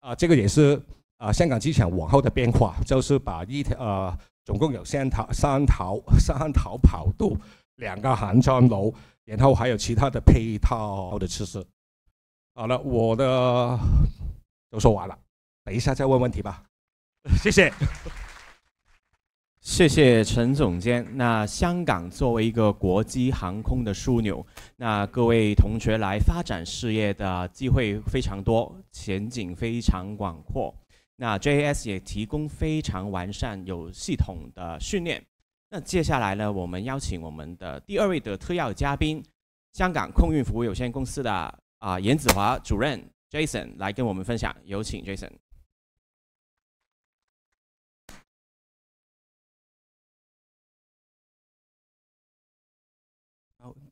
啊，这个也是啊，香港机场往后的变化就是把一条呃，总共有三条三条三条跑道，两个航站楼，然后还有其他的配套的设施。好了，我的都说完了，等一下再问问题吧，谢谢。谢谢陈总监。那香港作为一个国际航空的枢纽，那各位同学来发展事业的机会非常多，前景非常广阔。那 JAS 也提供非常完善、有系统的训练。那接下来呢，我们邀请我们的第二位的特邀嘉宾——香港空运服务有限公司的啊严子华主任 Jason 来跟我们分享。有请 Jason。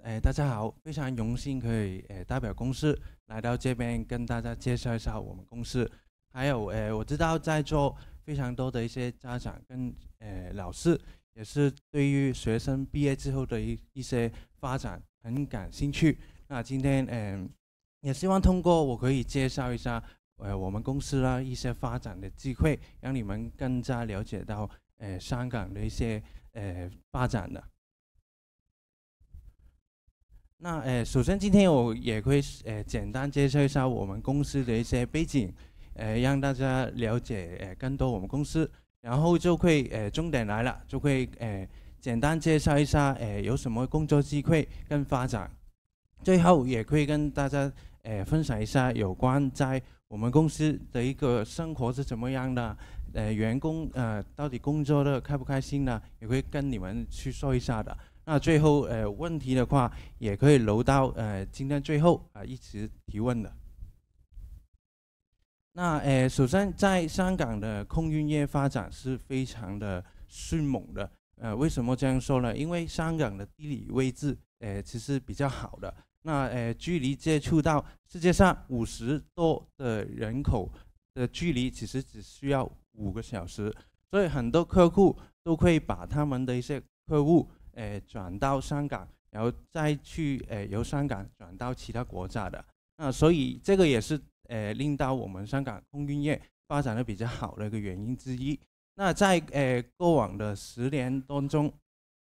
哎，大家好！非常荣幸可以哎代表公司来到这边跟大家介绍一下我们公司。还有哎，我知道在座非常多的一些家长跟哎老师，也是对于学生毕业之后的一一些发展很感兴趣。那今天哎，也希望通过我可以介绍一下呃我们公司啦一些发展的机会，让你们更加了解到哎香港的一些呃发展的。那诶，首先今天我也会诶简单介绍一下我们公司的一些背景，诶让大家了解诶更多我们公司，然后就会诶重点来了，就会诶简单介绍一下诶有什么工作机会跟发展，最后也会跟大家诶分享一下有关在我们公司的一个生活是怎么样的，诶员工呃到底工作的开不开心呢，也会跟你们去说一下的。那最后，呃，问题的话也可以留到呃今天最后啊，一起提问的。那呃，首先，在香港的空运业发展是非常的迅猛的。呃，为什么这样说呢？因为香港的地理位置，呃，其实比较好的。那呃，距离接触到世界上五十多的人口的距离，其实只需要五个小时，所以很多客户都会把他们的一些客户。诶，转到香港，然后再去诶，由香港转到其他国家的。那所以这个也是诶，令到我们香港空运业发展的比较好的一个原因之一。那在诶过往的十年当中，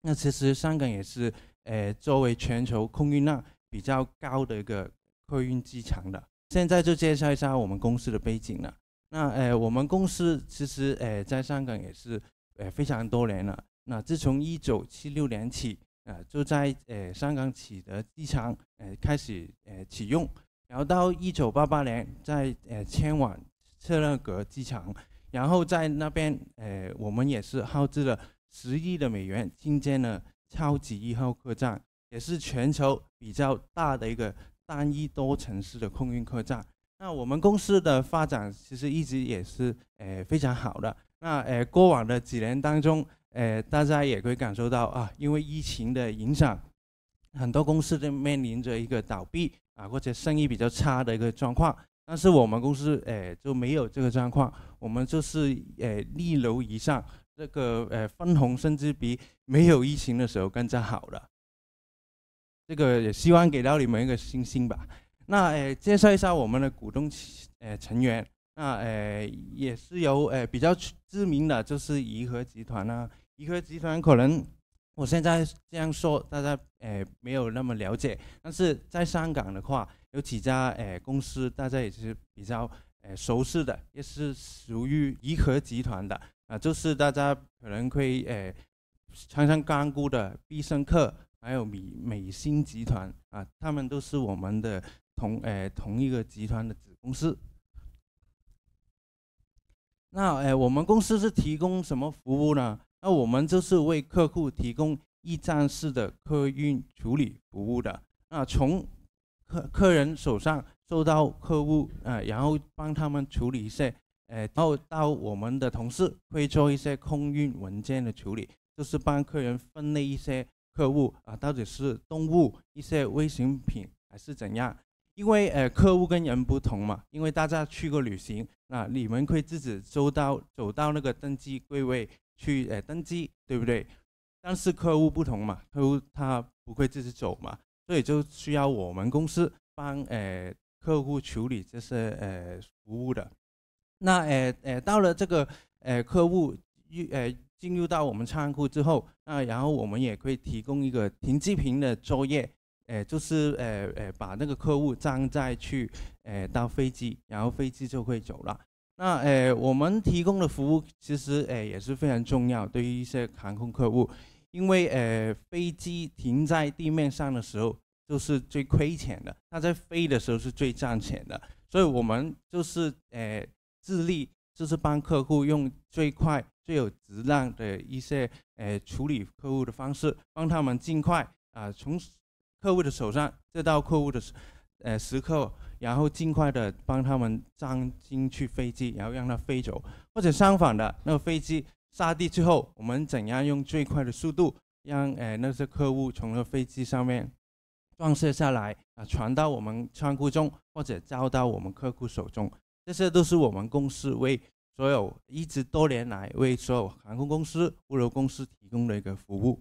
那其实香港也是诶作为全球空运量比较高的一个客运机场的。现在就介绍一下我们公司的背景了。那诶，我们公司其实诶在香港也是诶非常多年了。那自从一九七六年起，呃，就在呃，香港启德机场，呃，开始呃启用，然后到一九八八年，在呃，迁往赤勒格机场，然后在那边，呃，我们也是耗资了十亿的美元，新建了超级一号客栈，也是全球比较大的一个单一多城市的空运客栈。那我们公司的发展其实一直也是呃非常好的。那呃，过往的几年当中，呃，大家也可以感受到啊，因为疫情的影响，很多公司都面临着一个倒闭啊，或者生意比较差的一个状况。但是我们公司诶就没有这个状况，我们就是诶逆流以上，这个诶分红甚至比没有疫情的时候更加好了。这个也希望给到你们一个信心吧。那诶介绍一下我们的股东诶成员，那诶也是由诶比较知名的就是颐和集团呢。颐和集团可能我现在这样说，大家呃没有那么了解。但是在香港的话，有几家呃公司大家也是比较呃熟悉的，也是属于颐和集团的啊。就是大家可能会呃常常干股的必胜客，还有米美新集团啊，他们都是我们的同呃同一个集团的子公司。那呃，我们公司是提供什么服务呢？那我们就是为客户提供一站式的客运处理服务的。那从客客人手上收到客户，啊，然后帮他们处理一些，呃，然后到我们的同事会做一些空运文件的处理，就是帮客人分类一些客物啊，到底是动物、一些危险品还是怎样？因为呃，客户跟人不同嘛，因为大家去过旅行，那你们会自己走到走到那个登记柜位。去呃登机，对不对？但是客户不同嘛，客户他不会自己走嘛，所以就需要我们公司帮呃客户处理这些呃服务的。那呃呃到了这个呃客户呃进入到我们仓库之后，那然后我们也会提供一个停机坪的作业，呃就是呃呃把那个客户装载去呃到飞机，然后飞机就会走了。那诶，我们提供的服务其实诶也是非常重要，对于一些航空客户，因为诶飞机停在地面上的时候就是最亏钱的，它在飞的时候是最赚钱的，所以我们就是诶致力就是帮客户用最快、最有质量的一些诶处理客户的方式，帮他们尽快啊从客户的手上再到客户的。呃，时刻，然后尽快的帮他们装进去飞机，然后让它飞走，或者相反的，那个飞机下地之后，我们怎样用最快的速度让哎那些客户从那飞机上面装射下来啊，传到我们仓库中，或者交到我们客户手中，这些都是我们公司为所有一直多年来为所有航空公司、物流公司提供的一个服务。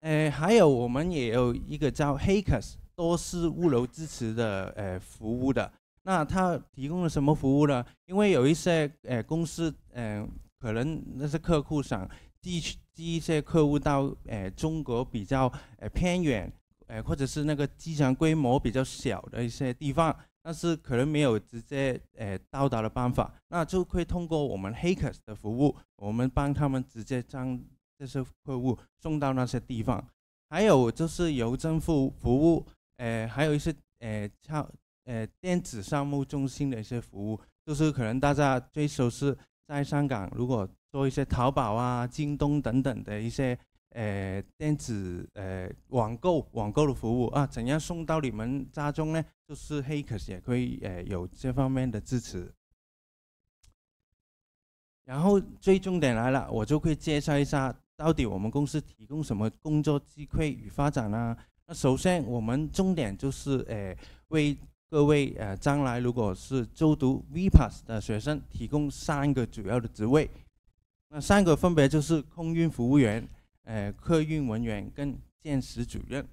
诶，还有我们也有一个叫 h a k r s 多式物流支持的呃服务的。那它提供了什么服务呢？因为有一些呃公司，呃，可能那些客户想寄寄一些客户到呃中国比较呃偏远呃，或者是那个机场规模比较小的一些地方，但是可能没有直接呃到达的办法，那就会通过我们 h a k r s 的服务，我们帮他们直接将。这些货物送到那些地方，还有就是邮政服服务，呃，还有一些呃超呃电子商务中心的一些服务，就是可能大家最熟悉在香港，如果做一些淘宝啊、京东等等的一些呃电子呃网购网购的服务啊，怎样送到你们家中呢？就是黑客也会呃有这方面的支持。然后最重点来了，我就会介绍一下。到底我们公司提供什么工作机会与发展呢？那首先，我们重点就是，诶，为各位，呃，将来如果是就读 v p a s 的学生，提供三个主要的职位。那三个分别就是空运服务员、诶，客运文员跟见识主任。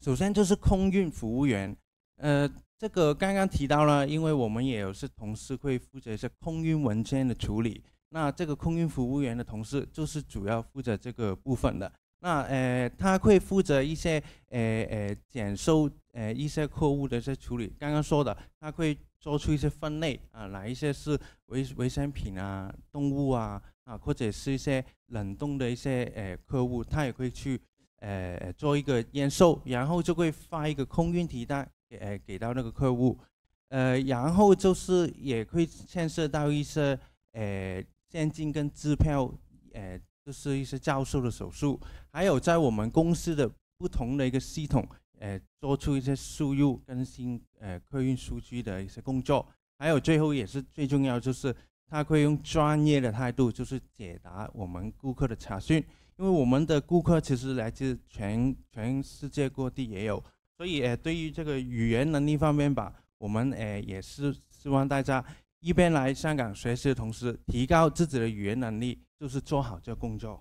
首先就是空运服务员，呃，这个刚刚提到了，因为我们也有是同事会负责一些空运文件的处理。那这个空运服务员的同事就是主要负责这个部分的。那呃，他会负责一些呃呃检收呃一些货物的一些处理。刚刚说的，他会做出一些分类啊，哪一些是维卫生品啊、动物啊啊，或者是一些冷冻的一些呃客户，他也会去呃做一个验收，然后就会发一个空运提单呃给到那个客户。呃，然后就是也会牵涉到一些呃。现金跟支票，诶，都是一些教授的手术，还有在我们公司的不同的一个系统，诶，做出一些输入更新，诶，客运数据的一些工作，还有最后也是最重要，就是他会用专业的态度，就是解答我们顾客的查询，因为我们的顾客其实来自全全世界各地也有，所以诶，对于这个语言能力方面吧，我们诶也是希望大家。一边来香港学习的同时，提高自己的语言能力，就是做好这个工作。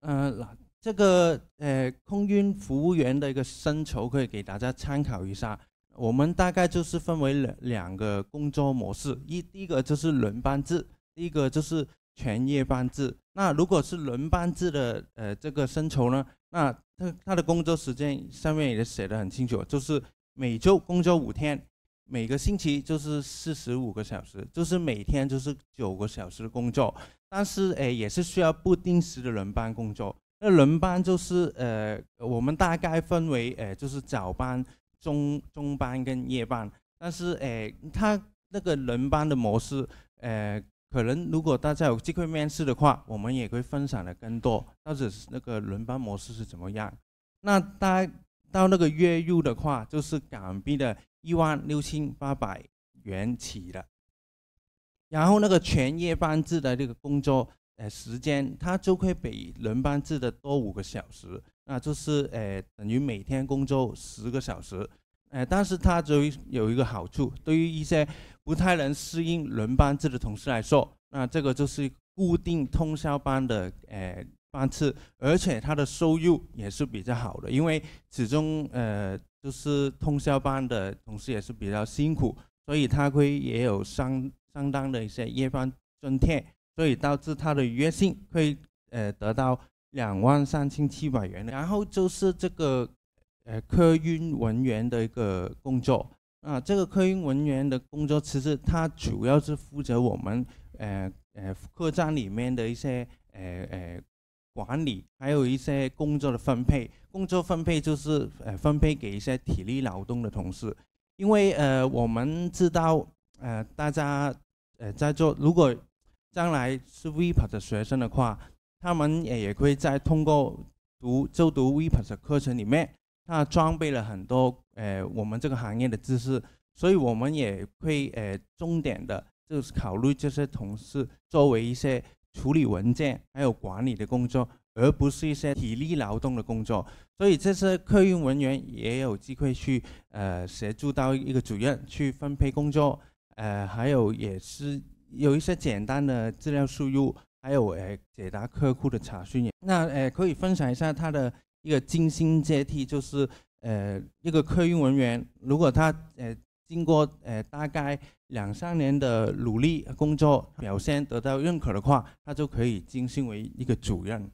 嗯，这个呃，空运服务员的一个薪酬可以给大家参考一下。我们大概就是分为两两个工作模式，一第一个就是轮班制，一个就是全夜班制。那如果是轮班制的呃这个薪酬呢，那他他的工作时间上面也写的很清楚，就是每周工作五天。每个星期就是四十五个小时，就是每天就是九个小时的工作，但是诶也是需要不定时的轮班工作。那轮班就是呃，我们大概分为诶就是早班、中中班跟夜班，但是诶它那个轮班的模式，诶可能如果大家有机会面试的话，我们也会分享的更多，到底那个轮班模式是怎么样。那大到那个月入的话，就是港币的。一万六千八百元起的。然后那个全夜班制的这个工作，呃，时间它就会比轮班制的多五个小时，那就是呃，等于每天工作十个小时，呃，但是它就有一个好处，对于一些不太能适应轮班制的同事来说，那这个就是固定通宵班的呃班次，而且它的收入也是比较好的，因为始终呃。就是通宵班的同事也是比较辛苦，所以他会也有相相当的一些夜班津贴，所以导致他的月薪会呃得到两万三千七百元。然后就是这个呃客运文员的一个工作啊，这个客运文员的工作其实他主要是负责我们呃呃客栈里面的一些呃呃。管理还有一些工作的分配，工作分配就是呃分配给一些体力劳动的同事，因为呃我们知道呃大家呃在做，如果将来是 VIPER 的学生的话，他们也也会在通过读就读 VIPER 的课程里面，他装备了很多呃我们这个行业的知识，所以我们也会呃重点的就是考虑这些同事作为一些。处理文件还有管理的工作，而不是一些体力劳动的工作。所以这些客运文员也有机会去呃协助到一个主任去分配工作，呃，还有也是有一些简单的资料输入，还有诶解答客户的查询。那诶可以分享一下他的一个精心接替，就是呃一个客运文员如果他呃经过呃大概两三年的努力工作，表现得到认可的话，他就可以晋升为一个主任。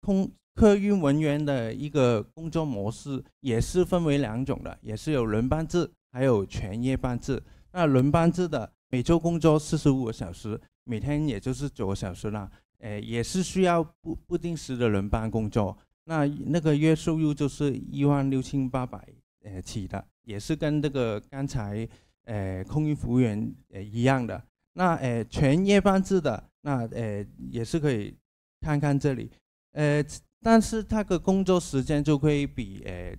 空客运文员的一个工作模式也是分为两种的，也是有轮班制，还有全夜班制。那轮班制的每周工作四十五个小时，每天也就是九个小时啦。诶，也是需要不不定时的轮班工作。那那个月收入就是一万六千八百。呃，起的也是跟这个刚才，呃，空运服务员呃一样的。那呃，全夜班制的，那呃，也是可以看看这里。呃，但是他的工作时间就会比呃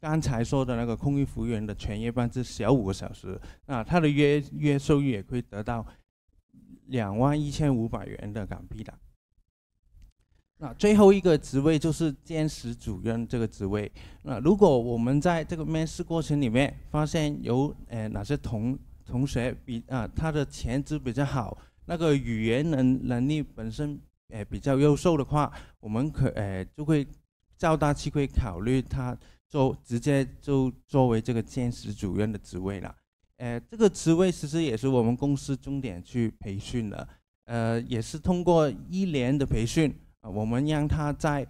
刚才说的那个空运服务员的全夜班制小五个小时。那他的月月收入也可以得到两万一千五百元的港币的。那最后一个职位就是兼职主任这个职位。那如果我们在这个面试过程里面发现有诶哪些同同学比啊他的前质比较好，那个语言能能力本身诶比较优秀的话，我们可诶就会较大机会考虑他做直接就作为这个兼职主任的职位了。诶，这个职位其实也是我们公司重点去培训的，呃，也是通过一年的培训。啊，我们让他在，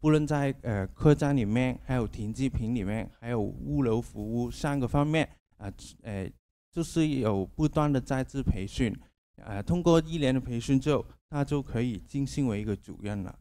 不论在呃客栈里面，还有停机坪里面，还有物流服务三个方面，啊，呃，就是有不断的在职培训，呃，通过一年的培训之后，他就可以晋升为一个主任了。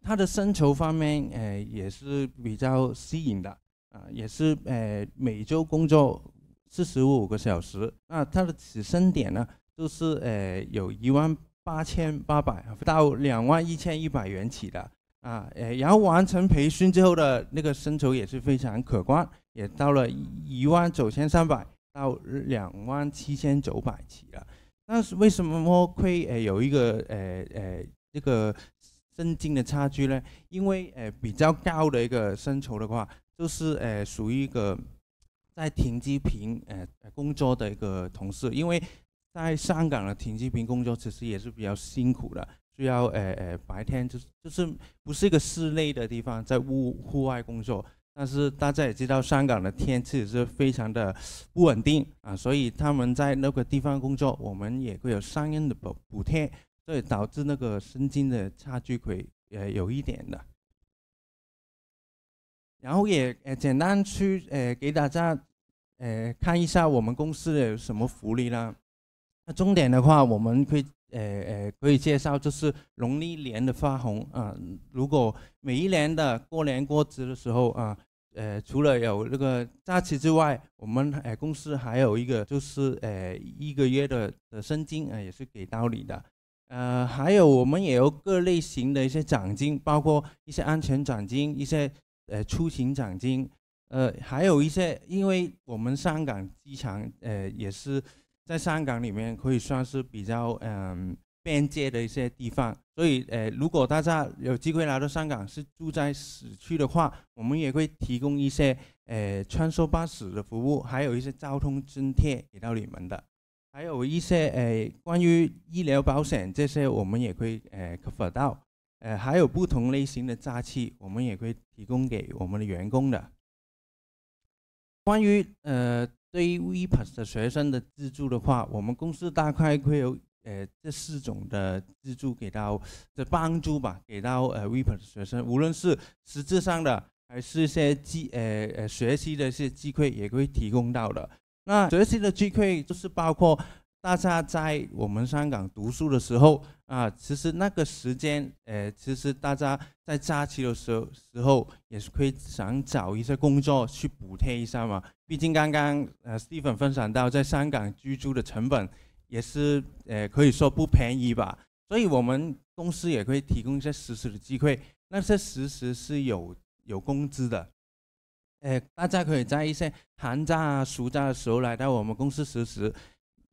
他的薪酬方面，呃，也是比较吸引的，啊，也是呃，每周工作四十五个小时，那他的起薪点呢，就是呃，有一万。八千八百到两万一千一百元起的啊，呃，然后完成培训之后的那个薪酬也是非常可观，也到了一万九千三百到两万七千九百起了。但是为什么会呃有一个诶诶这个薪金的差距呢？因为诶比较高的一个薪酬的话，就是诶属于一个在停机坪诶工作的一个同事，因为。在香港的停机坪工作其实也是比较辛苦的，需要呃呃白天就是就是不是一个室内的地方，在屋户外工作。但是大家也知道，香港的天气是非常的不稳定啊，所以他们在那个地方工作，我们也会有相应的补补贴，所以导致那个薪金的差距会呃有一点的。然后也呃简单去呃给大家呃看一下我们公司的有什么福利啦。那重点的话，我们会，诶诶，可以介绍就是农历年的发红啊。如果每一年的过年过节的时候啊，呃，除了有那个假期之外，我们诶公司还有一个就是，诶一个月的的薪金啊，也是给到你的。呃，还有我们也有各类型的一些奖金，包括一些安全奖金、一些呃出行奖金，呃，还有一些，因为我们香港机场，呃也是。在香港里面可以算是比较嗯便捷的一些地方，所以诶，如果大家有机会来到香港是住在市区的话，我们也会提供一些诶穿梭巴士的服务，还有一些交通津贴给到你们的，还有一些诶关于医疗保险这些我们也会诶 cover 到，呃，还有不同类型的假期我们也会提供给我们的员工的。关于呃。对于 VIPUS 的学生的资助的话，我们公司大概会有呃这四种的资助给到的帮助吧，给到呃 w i p u s 学生，无论是实质上的，还是一些机呃呃学习的一些机会也会提供到的。那学习的机会就是包括。大家在我们香港读书的时候啊，其实那个时间，诶，其实大家在假期的时候时候也是可以想找一些工作去补贴一下嘛。毕竟刚刚呃，Steven 分享到，在香港居住的成本也是，诶，可以说不便宜吧。所以，我们公司也可以提供一些实施的机会，那些实施是有有工资的。诶，大家可以在一些寒假、啊、暑假的时候来到我们公司实习。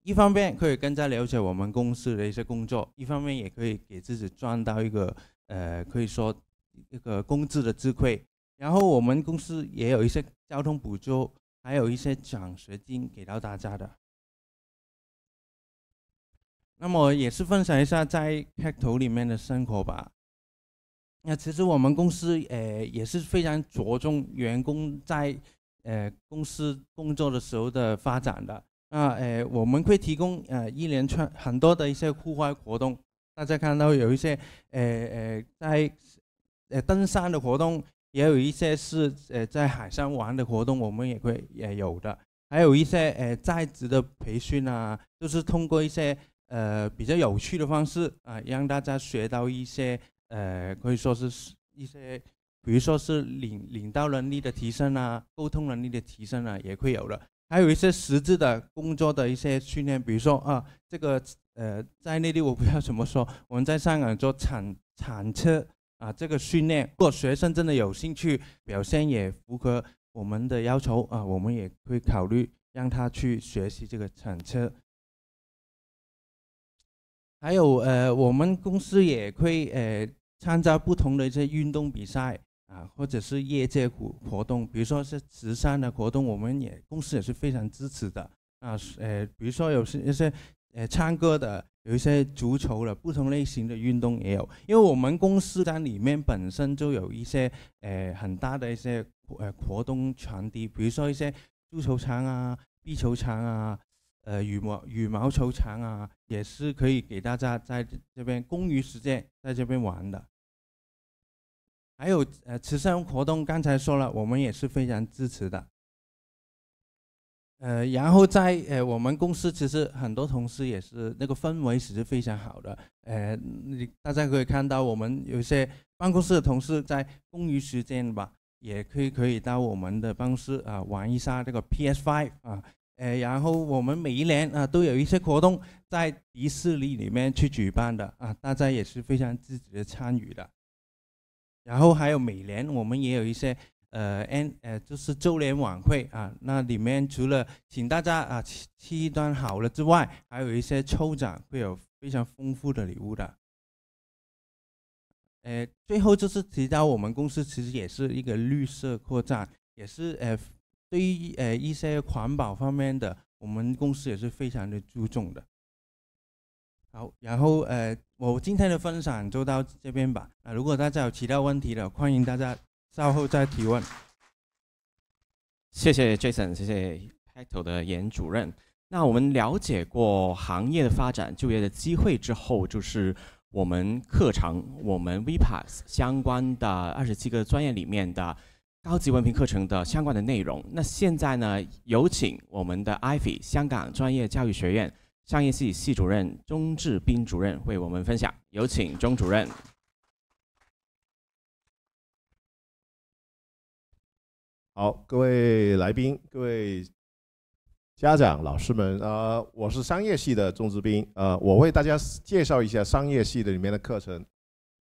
一方面可以更加了解我们公司的一些工作，一方面也可以给自己赚到一个呃，可以说一个工资的支配。然后我们公司也有一些交通补助，还有一些奖学金给到大家的。那么也是分享一下在开 a 头里面的生活吧。那其实我们公司呃也是非常着重员工在呃公司工作的时候的发展的。啊，诶，我们会提供呃一连串很多的一些户外活动，大家看到有一些，呃呃在，呃登山的活动，也有一些是呃在海上玩的活动，我们也会也有的，还有一些呃在职的培训啊，就是通过一些呃比较有趣的方式啊，让大家学到一些，呃可以说是，一些，比如说是领领导能力的提升啊，沟通能力的提升啊，也会有的。还有一些实质的工作的一些训练，比如说啊，这个呃，在内地我不知道怎么说，我们在香港做铲铲车啊，这个训练，如果学生真的有兴趣，表现也符合我们的要求啊，我们也会考虑让他去学习这个铲车。还有呃，我们公司也会呃参加不同的一些运动比赛。啊，或者是业界股活动，比如说是慈善的活动，我们也公司也是非常支持的啊。呃，比如说有些一些呃唱歌的，有一些足球的，不同类型的运动也有。因为我们公司它里面本身就有一些呃很大的一些呃活动场地，比如说一些足球场啊、壁球场啊、呃羽毛羽毛球场啊，也是可以给大家在这边空余时间在这边玩的。还有呃慈善活动，刚才说了，我们也是非常支持的。呃，然后在呃我们公司其实很多同事也是那个氛围其实非常好的。呃，你大家可以看到，我们有些办公室的同事在空余时间吧，也可以可以到我们的办公室啊玩一下这个 P S Five 啊。呃，然后我们每一年啊都有一些活动在迪士尼里面去举办的啊，大家也是非常积极的参与的。然后还有每年我们也有一些，呃，N 呃就是周年晚会啊，那里面除了请大家啊吃一顿好了之外，还有一些抽奖会有非常丰富的礼物的。呃，最后就是提到我们公司其实也是一个绿色扩展，也是呃对于呃一些环保方面的，我们公司也是非常的注重的。好，然后呃，我今天的分享就到这边吧。那如果大家有其他问题的，欢迎大家稍后再提问。谢谢 Jason，谢谢 Petal 的严主任。那我们了解过行业的发展、就业的机会之后，就是我们课程，我们 v p a s 相关的二十七个专业里面的高级文凭课程的相关的内容。那现在呢，有请我们的 Ivy 香港专业教育学院。商业系系主任钟志斌主任为我们分享，有请钟主任。好，各位来宾，各位家长、老师们，啊，我是商业系的钟志斌，呃，我为大家介绍一下商业系的里面的课程。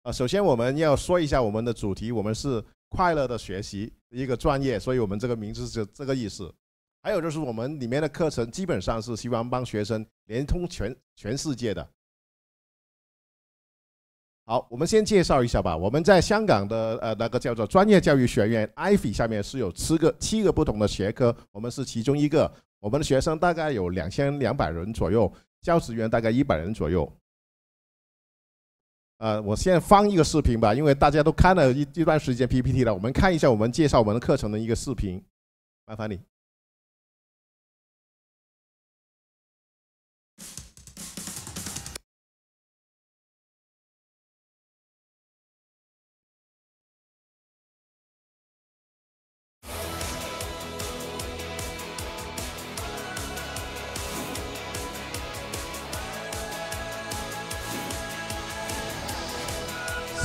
啊，首先我们要说一下我们的主题，我们是快乐的学习一个专业，所以我们这个名字是这个意思。还有就是，我们里面的课程基本上是希望帮学生连通全全世界的。好，我们先介绍一下吧。我们在香港的呃那个叫做专业教育学院 i e 下面是有七个七个不同的学科，我们是其中一个。我们的学生大概有两千两百人左右，教职员大概一百人左右。呃，我现在放一个视频吧，因为大家都看了一一段时间 PPT 了，我们看一下我们介绍我们的课程的一个视频。麻烦你。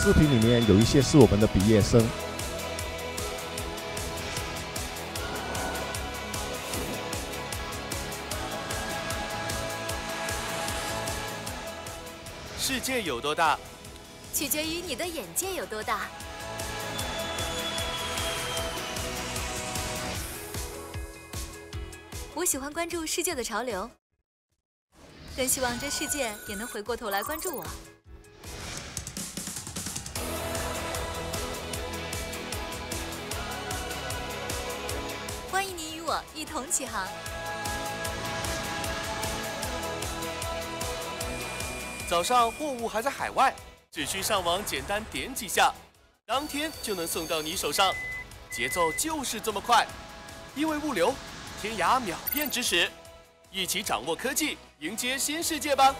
视频里面有一些是我们的毕业生。世界有多大，取决于你的眼界有多大。我喜欢关注世界的潮流，更希望这世界也能回过头来关注我。一同启航。早上货物还在海外，只需上网简单点几下，当天就能送到你手上，节奏就是这么快。因为物流，天涯秒变知识，一起掌握科技，迎接新世界吧。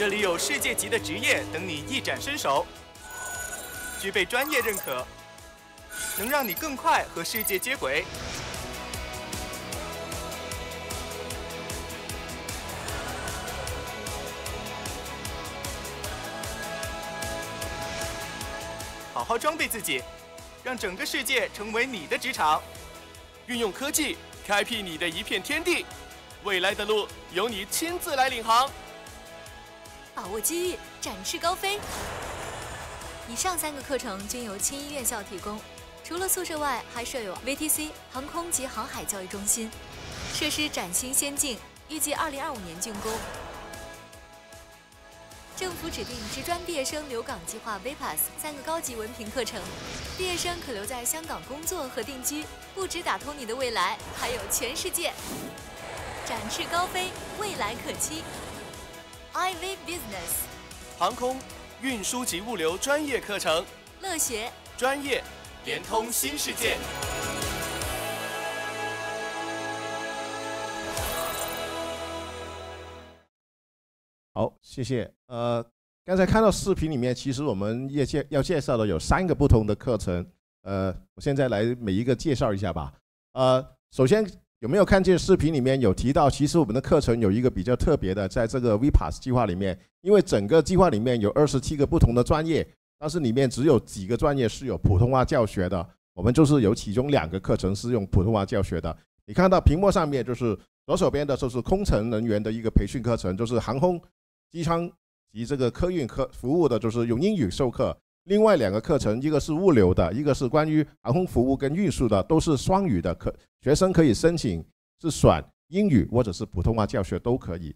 这里有世界级的职业等你一展身手，具备专业认可，能让你更快和世界接轨。好好装备自己，让整个世界成为你的职场，运用科技开辟你的一片天地，未来的路由你亲自来领航。把握机遇，展翅高飞。以上三个课程均由清一院校提供，除了宿舍外，还设有 VTC 航空及航海教育中心，设施崭新先进，预计2025年竣工。政府指定职专毕业生留港计划 （VPass） 三个高级文凭课程，毕业生可留在香港工作和定居，不止打通你的未来，还有全世界。展翅高飞，未来可期。Ivy Business，航空运输及物流专业课程，乐学专业，联通新世界。好，谢谢。呃，刚才看到视频里面，其实我们业界要介绍的有三个不同的课程。呃，我现在来每一个介绍一下吧。呃，首先。有没有看见视频里面有提到？其实我们的课程有一个比较特别的，在这个 v p a s 计划里面，因为整个计划里面有二十七个不同的专业，但是里面只有几个专业是有普通话教学的。我们就是有其中两个课程是用普通话教学的。你看到屏幕上面就是左手边的，就是空乘人员的一个培训课程，就是航空机舱及这个客运客服务的，就是用英语授课。另外两个课程，一个是物流的，一个是关于航空服务跟运输的，都是双语的课，学生可以申请是选英语或者是普通话教学都可以。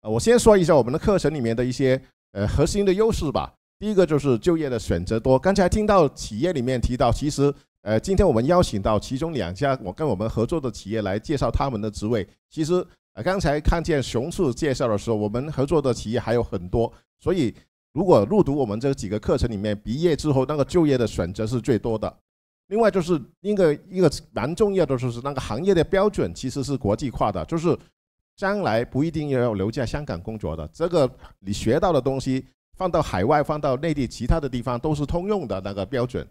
啊，我先说一下我们的课程里面的一些呃核心的优势吧。第一个就是就业的选择多，刚才听到企业里面提到，其实呃今天我们邀请到其中两家我跟我们合作的企业来介绍他们的职位，其实刚才看见熊处介绍的时候，我们合作的企业还有很多，所以。如果入读我们这几个课程里面，毕业之后那个就业的选择是最多的。另外就是一个一个蛮重要的就是那个行业的标准其实是国际化的，就是将来不一定要留在香港工作的。这个你学到的东西放到海外、放到内地其他的地方都是通用的那个标准。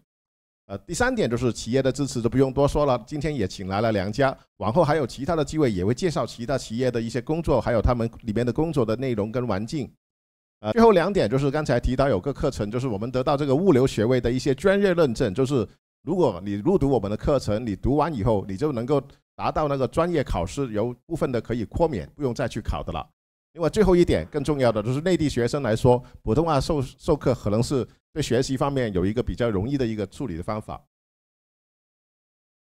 呃，第三点就是企业的支持就不用多说了，今天也请来了两家，往后还有其他的机会也会介绍其他企业的一些工作，还有他们里面的工作的内容跟环境。呃，最后两点就是刚才提到有个课程，就是我们得到这个物流学位的一些专业认证，就是如果你入读我们的课程，你读完以后，你就能够达到那个专业考试，有部分的可以豁免，不用再去考的了。另外最后一点更重要的就是内地学生来说，普通话授授课可能是对学习方面有一个比较容易的一个处理的方法。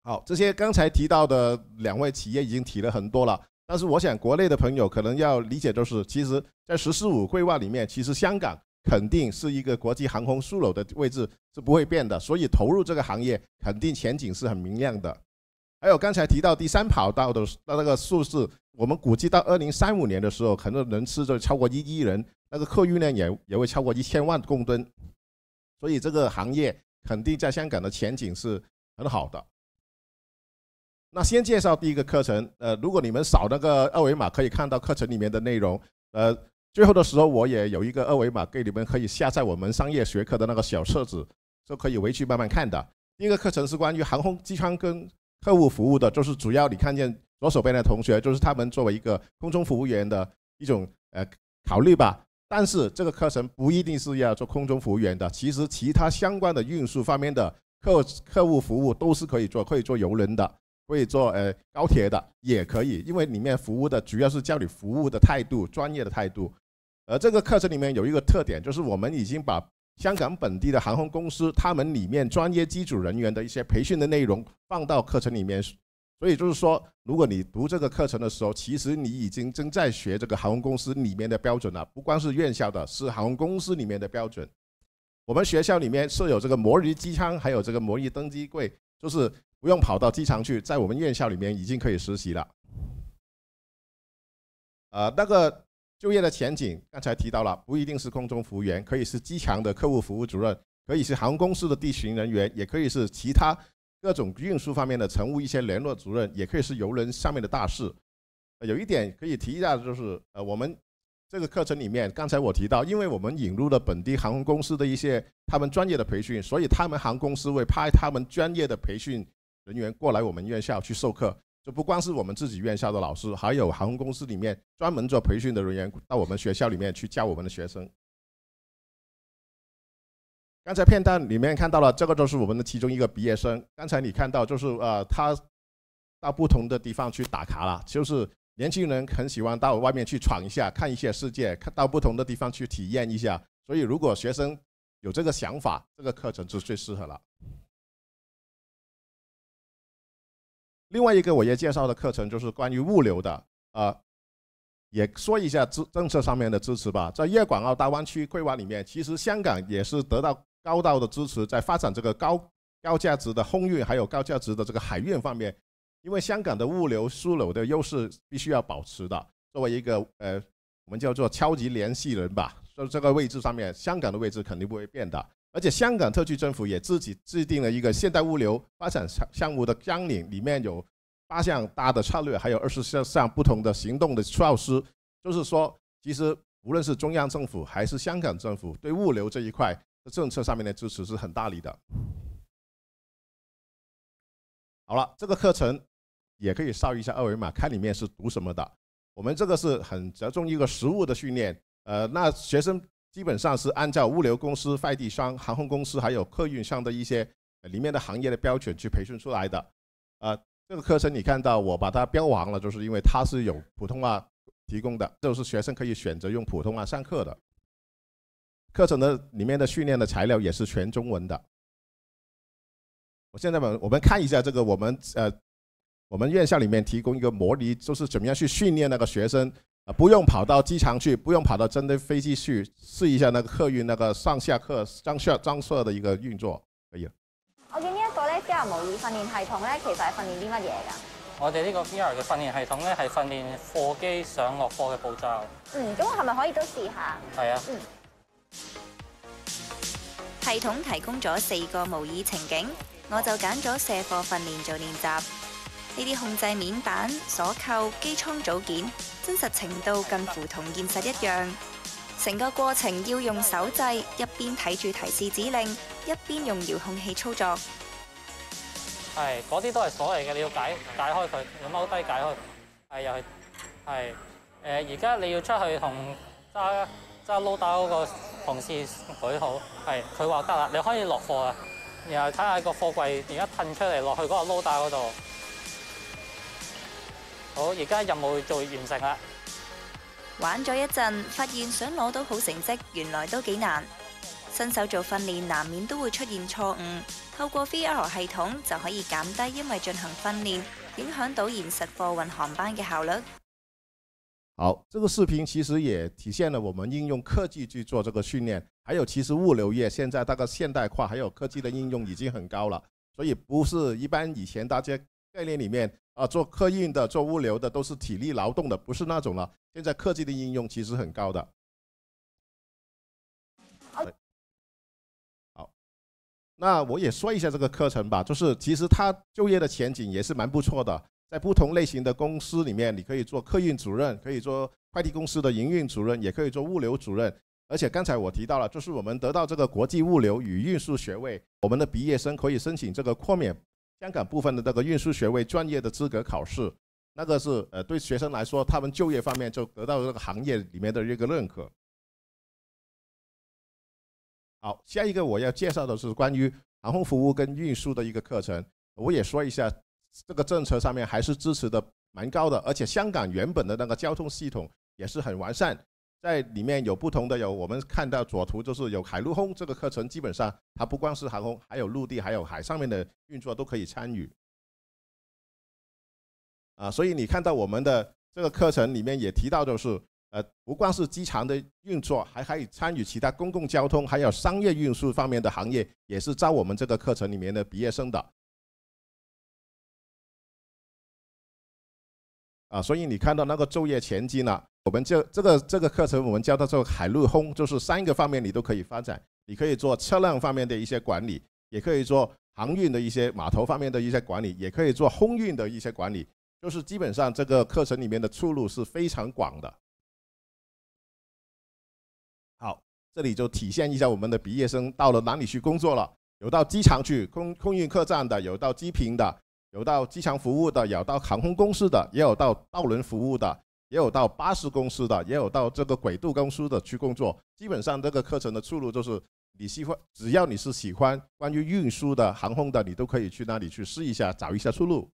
好，这些刚才提到的两位企业已经提了很多了。但是我想，国内的朋友可能要理解，就是其实，在“十四五”规划里面，其实香港肯定是一个国际航空枢纽的位置是不会变的，所以投入这个行业肯定前景是很明亮的。还有刚才提到第三跑道的那那个数字，我们估计到二零三五年的时候，可能人次就超过一亿人，那个客运量也也会超过一千万公吨，所以这个行业肯定在香港的前景是很好的。那先介绍第一个课程，呃，如果你们扫那个二维码，可以看到课程里面的内容。呃，最后的时候我也有一个二维码给你们，可以下载我们商业学科的那个小册子，就可以回去慢慢看的。第一个课程是关于航空机舱跟客户服务的，就是主要你看见左手边的同学，就是他们作为一个空中服务员的一种呃考虑吧。但是这个课程不一定是要做空中服务员的，其实其他相关的运输方面的客客户服务都是可以做，可以做游轮的。会做呃高铁的也可以，因为里面服务的主要是教你服务的态度、专业的态度。而这个课程里面有一个特点，就是我们已经把香港本地的航空公司他们里面专业机组人员的一些培训的内容放到课程里面。所以就是说，如果你读这个课程的时候，其实你已经正在学这个航空公司里面的标准了，不光是院校的，是航空公司里面的标准。我们学校里面设有这个模拟机舱，还有这个模拟登机柜，就是。不用跑到机场去，在我们院校里面已经可以实习了。呃，那个就业的前景刚才提到了，不一定是空中服务员，可以是机场的客户服务主任，可以是航空公司的地勤人员，也可以是其他各种运输方面的乘务一些联络主任，也可以是游轮上面的大事。有一点可以提一下，就是呃，我们这个课程里面刚才我提到，因为我们引入了本地航空公司的一些他们专业的培训，所以他们航空公司会派他们专业的培训。人员过来我们院校去授课，就不光是我们自己院校的老师，还有航空公司里面专门做培训的人员到我们学校里面去教我们的学生。刚才片段里面看到了，这个就是我们的其中一个毕业生。刚才你看到就是呃，他到不同的地方去打卡了，就是年轻人很喜欢到外面去闯一下，看一下世界，看到不同的地方去体验一下。所以如果学生有这个想法，这个课程是最适合了。另外一个我也介绍的课程就是关于物流的，呃，也说一下支政策上面的支持吧。在粤港澳大湾区规划里面，其实香港也是得到高到的支持，在发展这个高高价值的空运还有高价值的这个海运方面，因为香港的物流枢纽的优势必须要保持的。作为一个呃，我们叫做超级联系人吧，就这个位置上面，香港的位置肯定不会变的。而且香港特区政府也自己制定了一个现代物流发展项项目的纲领，里面有八项大的策略，还有二十四项不同的行动的措施。就是说，其实无论是中央政府还是香港政府，对物流这一块政策上面的支持是很大的。好了，这个课程也可以扫一下二维码，看里面是读什么的。我们这个是很着重一个实物的训练，呃，那学生。基本上是按照物流公司、快递商、航空公司还有客运上的一些里面的行业的标准去培训出来的。呃，这个课程你看到我把它标黄了，就是因为它是有普通话提供的，就是学生可以选择用普通话上课的。课程的里面的训练的材料也是全中文的。我现在们我们看一下这个我们呃，我们院校里面提供一个模拟，就是怎么样去训练那个学生。啊！不用跑到机场去，不用跑到针对飞机去试一下，那个客运那个上下客上下装卸的一个运作，可以。我见呢一个咧，VR 模拟训练系统咧，其实系训练啲乜嘢噶？我哋呢个 VR 嘅训练系统咧，系训练货机上落货嘅步骤。嗯，咁我系咪可以都试下？系啊。嗯。系统提供咗四个模拟情景，我就拣咗卸货训练做练习。呢啲控制面板、鎖扣、機舱組件，真實程度近乎同現實一樣。成個過程要用手掣，一邊睇住提示指令，一邊用遙控器操作。係嗰啲都係锁嚟嘅，你要解解開佢。用踎低解開。係又係係诶，而家你要出去同揸揸撈打嗰個同事舉號。係佢話得啦，你可以落貨啊，然後睇下個貨櫃而家褪出嚟落去嗰個撈打嗰度。好，而家任务做完成啦。玩咗一阵，发现想攞到好成绩，原来都几难。新手做训练，难免都会出现错误。透过 VR 系统就可以减低，因为进行训练影响到现实货运航班嘅效率。好，这个视频其实也体现了我们应用科技去做这个训练。还有，其实物流业现在大概现代化，还有科技的应用已经很高了。所以，不是一般以前大家概念里面。啊，做客运的、做物流的都是体力劳动的，不是那种了。现在科技的应用其实很高的。好，那我也说一下这个课程吧，就是其实它就业的前景也是蛮不错的。在不同类型的公司里面，你可以做客运主任，可以做快递公司的营运主任，也可以做物流主任。而且刚才我提到了，就是我们得到这个国际物流与运输学位，我们的毕业生可以申请这个扩免。香港部分的那个运输学位专业的资格考试，那个是呃，对学生来说，他们就业方面就得到这个行业里面的一个认可。好，下一个我要介绍的是关于航空服务跟运输的一个课程，我也说一下这个政策上面还是支持的蛮高的，而且香港原本的那个交通系统也是很完善。在里面有不同的有，我们看到左图就是有海陆空这个课程，基本上它不光是航空，还有陆地，还有海上面的运作都可以参与。啊，所以你看到我们的这个课程里面也提到，就是呃，不光是机场的运作，还可以参与其他公共交通，还有商业运输方面的行业，也是招我们这个课程里面的毕业生的。啊，所以你看到那个昼夜前进了，我们就这个这个课程，我们叫它做海陆空，就是三个方面你都可以发展。你可以做车辆方面的一些管理，也可以做航运的一些码头方面的一些管理，也可以做空运的一些管理。就是基本上这个课程里面的出路是非常广的。好，这里就体现一下我们的毕业生到了哪里去工作了，有到机场去空空运客栈的，有到机坪的。有到机场服务的，有到航空公司的，也有到邮轮服务的，也有到巴士公司的，也有到这个轨渡公司的去工作。基本上这个课程的出路就是，你喜欢，只要你是喜欢关于运输的、航空的，你都可以去那里去试一下，找一下出路。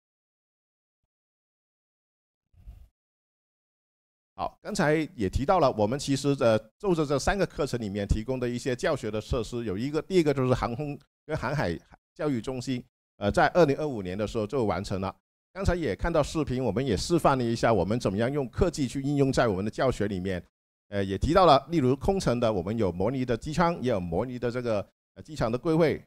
好，刚才也提到了，我们其实呃，就是这三个课程里面提供的一些教学的设施，有一个，第二个就是航空跟航海教育中心。呃，在二零二五年的时候就完成了。刚才也看到视频，我们也示范了一下我们怎么样用科技去应用在我们的教学里面。呃，也提到了，例如空乘的，我们有模拟的机舱，也有模拟的这个呃机场的柜位。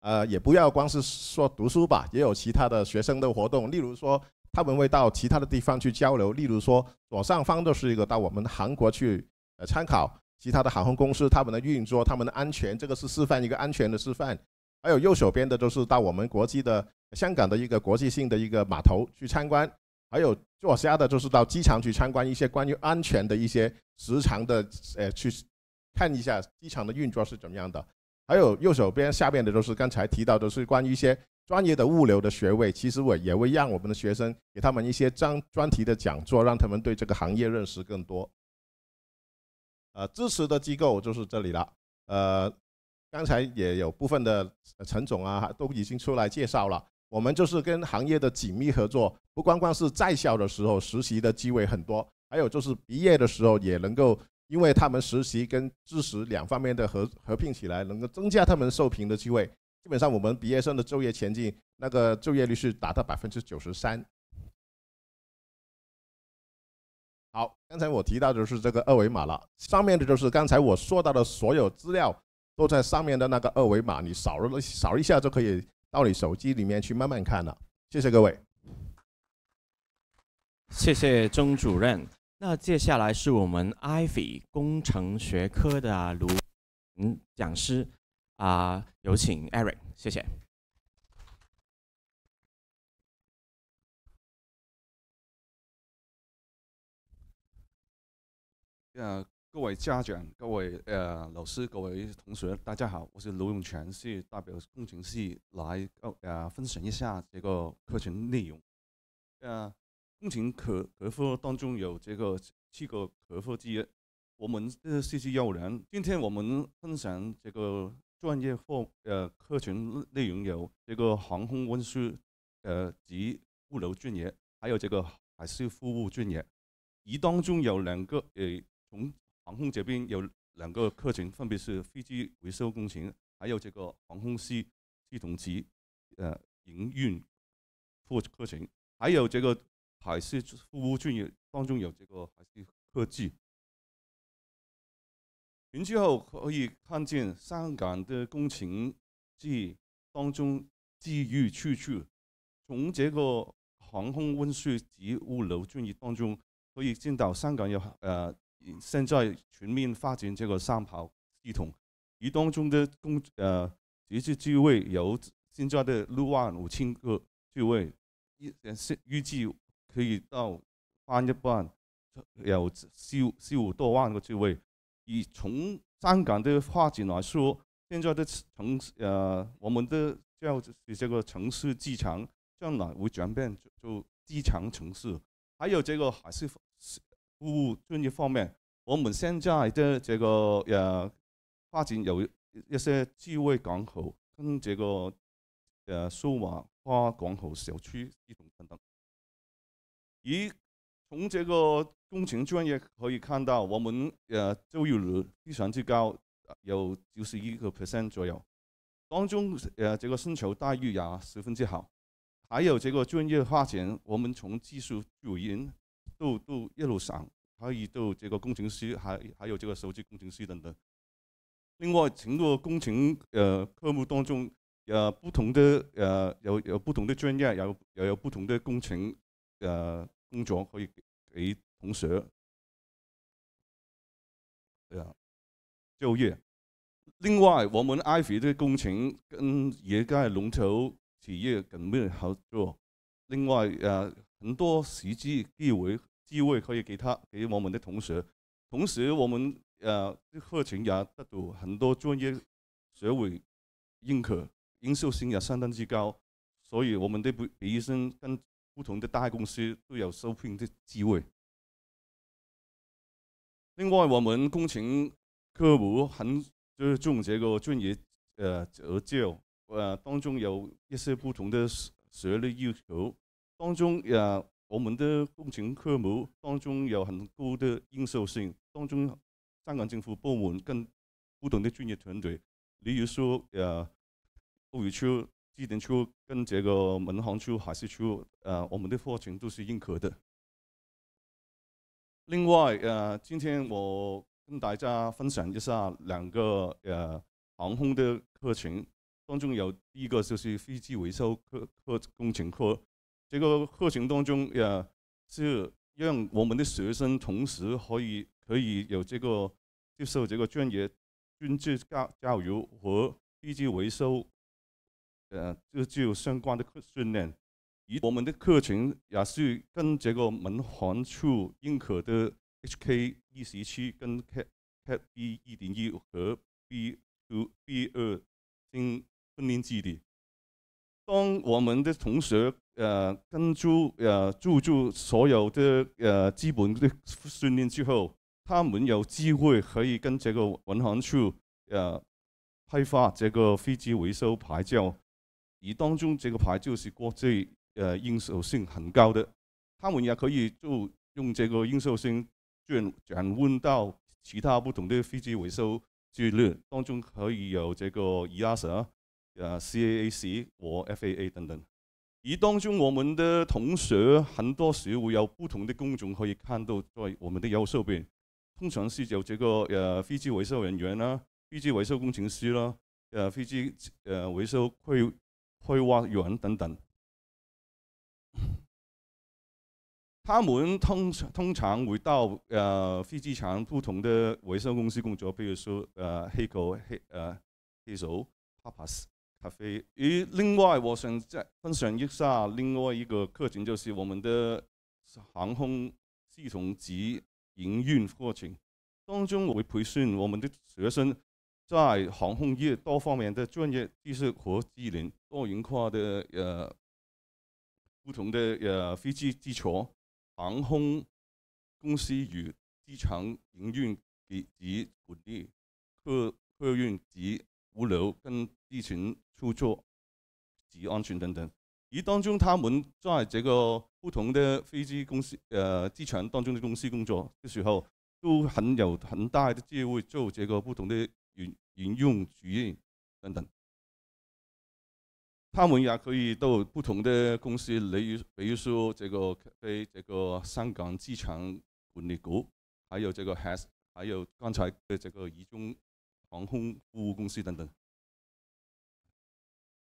呃，也不要光是说读书吧，也有其他的学生的活动，例如说他们会到其他的地方去交流，例如说左上方都是一个到我们韩国去呃参考其他的航空公司他们的运作、他们的安全，这个是示范一个安全的示范。还有右手边的就是到我们国际的香港的一个国际性的一个码头去参观，还有坐下的就是到机场去参观一些关于安全的一些时长的，呃，去看一下机场的运作是怎么样的。还有右手边下面的就是刚才提到的是关于一些专业的物流的学位，其实我也会让我们的学生给他们一些专专题的讲座，让他们对这个行业认识更多。呃，支持的机构就是这里了。呃。刚才也有部分的陈总啊，都已经出来介绍了。我们就是跟行业的紧密合作，不光光是在校的时候实习的机会很多，还有就是毕业的时候也能够，因为他们实习跟知识两方面的合合并起来，能够增加他们受聘的机会。基本上我们毕业生的就业前景，那个就业率是达到百分之九十三。好，刚才我提到的就是这个二维码了，上面的就是刚才我说到的所有资料。都在上面的那个二维码，你扫了扫一下就可以到你手机里面去慢慢看了。谢谢各位，谢谢钟主任。那接下来是我们 Ivy 工程学科的卢嗯讲师啊，有请 Eric，谢谢。啊。各位家长、各位呃老师、各位同学，大家好，我是卢永全，是代表工程系来呃分享一下这个课程内容。呃，工程科课课当中有这个七个课课之一，我们这是要人。今天我们分享这个专业课呃课程内容有这个航空运输呃及物流专业，还有这个海事服务专业。一当中有两个呃从航空这边有两个课程，分别是飞机维修工程，还有这个航空系系统及呃营运副课程，还有这个海事服务专业当中有这个海事科技。然之后可以看见香港的工程机当中机遇处处，从这个航空运输及物流专业当中可以见到香港有呃现在全面发展这个三跑系统，移动中的工呃，集聚机位由现在的六万五千个机位，预预预计可以到翻一半，有四四五多万个机位。以从香港的发展来说，现在的城呃，我们的叫这个城市机场将来会转变做机场城市，还有这个还是。专业方面，我们现在的这个呃发展有一些智慧港口，跟这个呃数码化港口小区系统等等。以从这个工程专业可以看到，我们呃就业率非常之高，有九十一个 percent 左右。当中呃这个薪酬待遇也十分之好。还有这个专业发展，我们从技术主言都都一路上，还有到这个工程师，还还有这个手机工程师等等。另外，整个工程呃科目当中，呃不同的呃有有不同的专业，有又有不同的工程呃工作可以给同学，对啊，就业。另外，我们艾菲的工程跟业界龙头企业紧密合作。另外，呃，很多实际机会。机会可以给他，给我们的同学。同时，我们诶课程也得到很多专业学会认可，优秀性也相当之高。所以，我们的毕业生跟不同的大公司都有招聘的机会。另外，我们工程科目很注重这个专业呃而教，呃当中有一些不同的学历要求，当中也。我们的工程科目当中有很多的应受性，当中香港政府部门跟不同的专业团队，例如说，呃，楼宇处、机电处跟这个民航处、海事处，呃，我们的课程都是认可的。另外，呃，今天我跟大家分享一下两个呃航空的课程，当中有第一个就是飞机维修科科工程科。这个课程当中，也是让我们的学生同时可以可以有这个接受这个专业军事教教育和飞机维修，呃，这就相关的训练。以我们的课程也是跟这个民航处认可的 HK 一十七跟 K K b 一点一和 B 二 B 二分分练基的。当我们的同学。呃跟住呃住足所有的呃基本的训练之后，他们有机会可以跟这个银行去呃批发这个飞机维修牌照，而当中这个牌就是国际呃应受性很高的。他们也可以就用这个应受性转转换到其他不同的飞机维修資歷，当中可以有这个 EASA、呃 CAAC 和 FAA 等等。而当中我们的同学，很多时候会有不同的工种可以看到在我们的右手边，通常是有这个呃飞机维修人员啦，飞机维修工程师啦，呃飞机呃维修绘绘画员等等。他们通常通常会到呃飞机场不同的维修公司工作，比如说诶黑个黑诶黑手帕帕斯。合肥。而另外，我想再分享一下另外一个课程，就是我们的航空系统及营运课程。当中我会培训我们的学生在航空业多方面的专业知识和技能，多元化的呃不同的呃飞机基础、航空公司与机场营运以及管理、客客运及物流跟机场。操作及安全等等，而当中他们在这个不同的飞机公司、呃机场当中的公司工作的时候，都很有很大的机会做这个不同的應應用主义等等。他们也可以到不同的公司，例如，比如说这个被这个香港机场管理局，还有这个 Has，还有刚才的这个移中航空服务公司等等。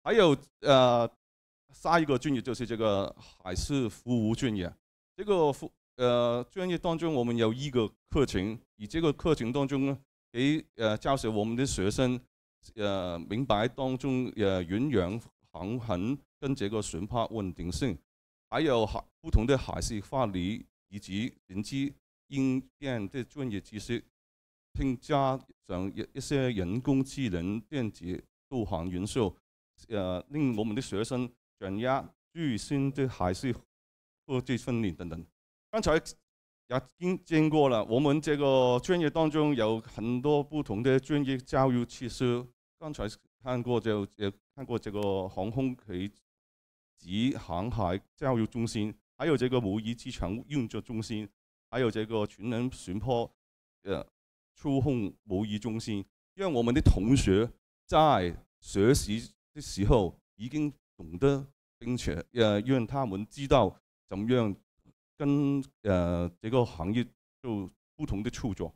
还有呃，下一个专业就是这个海事服务专业。这个服呃专业当中，我们有一个课程，以这个课程当中呢，给呃教学我们的学生呃明白当中呃远洋航行跟这个船舶稳定性，还有海不同的海事法律以及人机硬件的专业知识，并加上一一些人工智能、电子导航元素。呃，令我们的学生转压最新的还是科技训练等等。刚才也经见过了，我们这个专业当中有很多不同的专业教育其实刚才看过就也看过这个航空可以。及航海教育中心，还有这个模拟机场运作中心，还有这个全能巡坡，呃触控模拟中心，让我们的同学在学习。啲时候已经懂得，并且呃让他们知道怎样跟呃这个行业做不同的操作。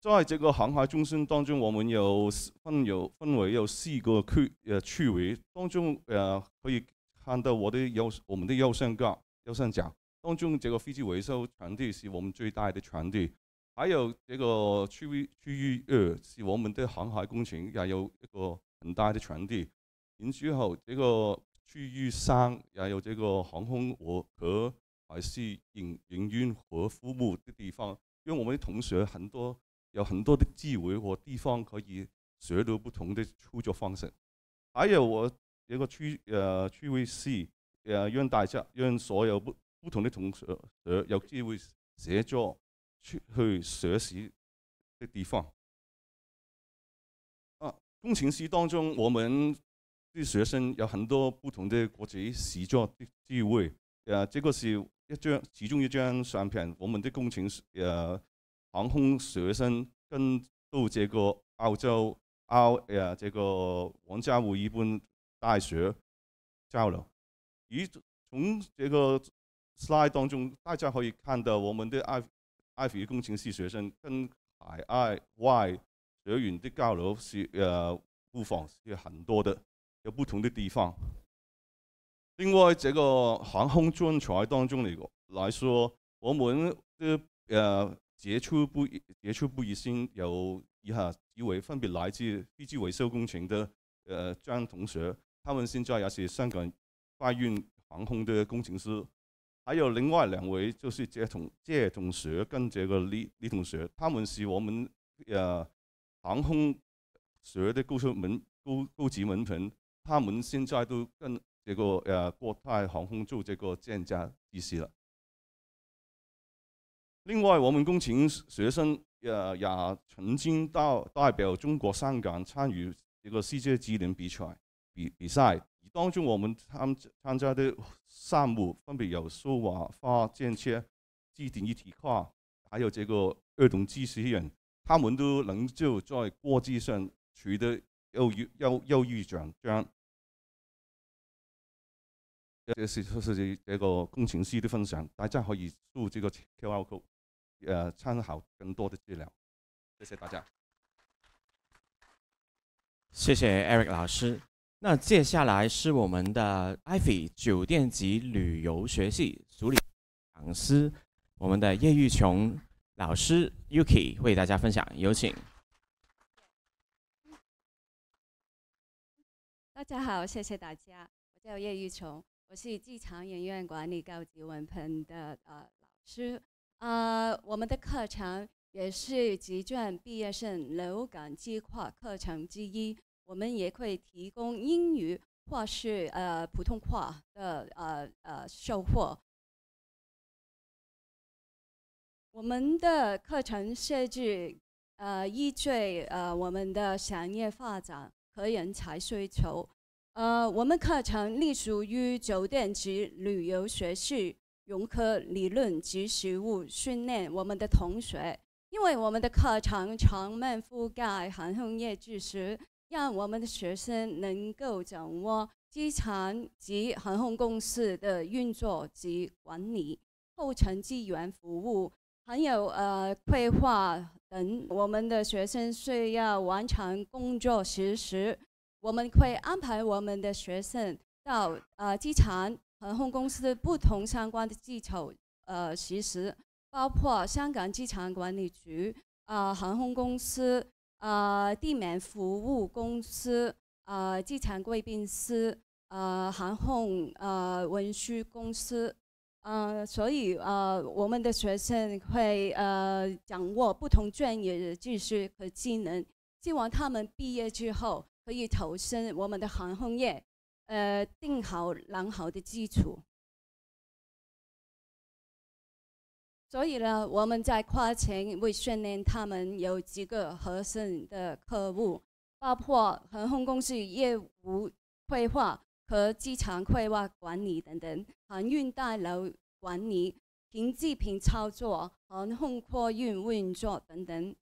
在这个航海中心当中，我们有分有分为有四个区呃区域，当中呃可以看到我的右我们的右上角右上角，当中这个飞机维修场地是我们最大的场地。还有这个区区二，是我们的航海工程也有一个很大的场地；然之后这个区域三，也有这个航空和还是营营运和服务的地方。因为我们的同学很多，有很多的机会和地方可以学到不同的操作方式。还有我这个区呃区域四，呃，让大家让所有不不同的同学有机会协作。出去学习的地方。啊，工程师当中，我们啲学生有很多不同的国际视作的机会。诶，这个是一张其中一张相片，我们的工程师诶航空学生跟到这个澳洲澳诶这个皇家一般大学交流。以从这个 slide 当中，大家可以看到我们的 I。I v 机工程系学生跟 I Y 学员的交流是呃不防是很多的，有不同的地方。另外，这个航空专才当中嚟来说，我们的呃杰出不杰出不以心有以下几位分别来自飞机维修工程的呃张同学，他们现在也是香港外运航空的工程师。还有另外两位，就是这同这同学跟这个李李同学，他们是我们呃航空学的高級文高高级文憑，他们现在都跟这个呃国泰航空做这个專家醫師啦。另外，我们工程学生呃也曾经到代表中国香港参与这个世界技能比赛比比赛，当中，我们参参加的项目分别有数码化建设、机顶一体化，还有这个儿童机器人，他们都能就在国际上取得优优优异奖章。这是就是这个工程师的分享，大家可以做这个 Q R code，呃，参考，更多的资料。谢谢大家。谢谢 Eric 老师。那接下来是我们的 i Ivy 酒店及旅游学系助理讲师，我们的叶玉琼老师 Yuki 为大家分享，有请。大家好，谢谢大家，我叫叶玉琼，我是暨南学院管理高级文凭的呃老师，呃，我们的课程也是集卷毕业生流感计划课程之一。我们也会提供英语或是呃普通话的呃呃售货。我们的课程设置呃依据呃我们的行业发展和人才需求，呃我们课程隶属于酒店及旅游学系，融科理论及实务训练我们的同学，因为我们的课程全面覆盖空业知识。让我们的学生能够掌握机场及航空公司的运作及管理、后勤机员服务、还有呃规划等。我们的学生需要完成工作实施，我们会安排我们的学生到呃机场、航空公司不同相关的机构呃实施，包括香港机场管理局、啊航空公司。呃，地面服务公司，呃，机场贵宾司、呃，航空呃，文书公司，呃，所以呃，我们的学生会呃，掌握不同专业的知识和技能，希望他们毕业之后可以投身我们的航空业，呃，定好良好的基础。所以呢，我们在花钱为训练他们有几个核心的客户，包括航空公司业务规划和机场规划管理等等，航运大楼管理、停机坪操作、航空货运运作等等。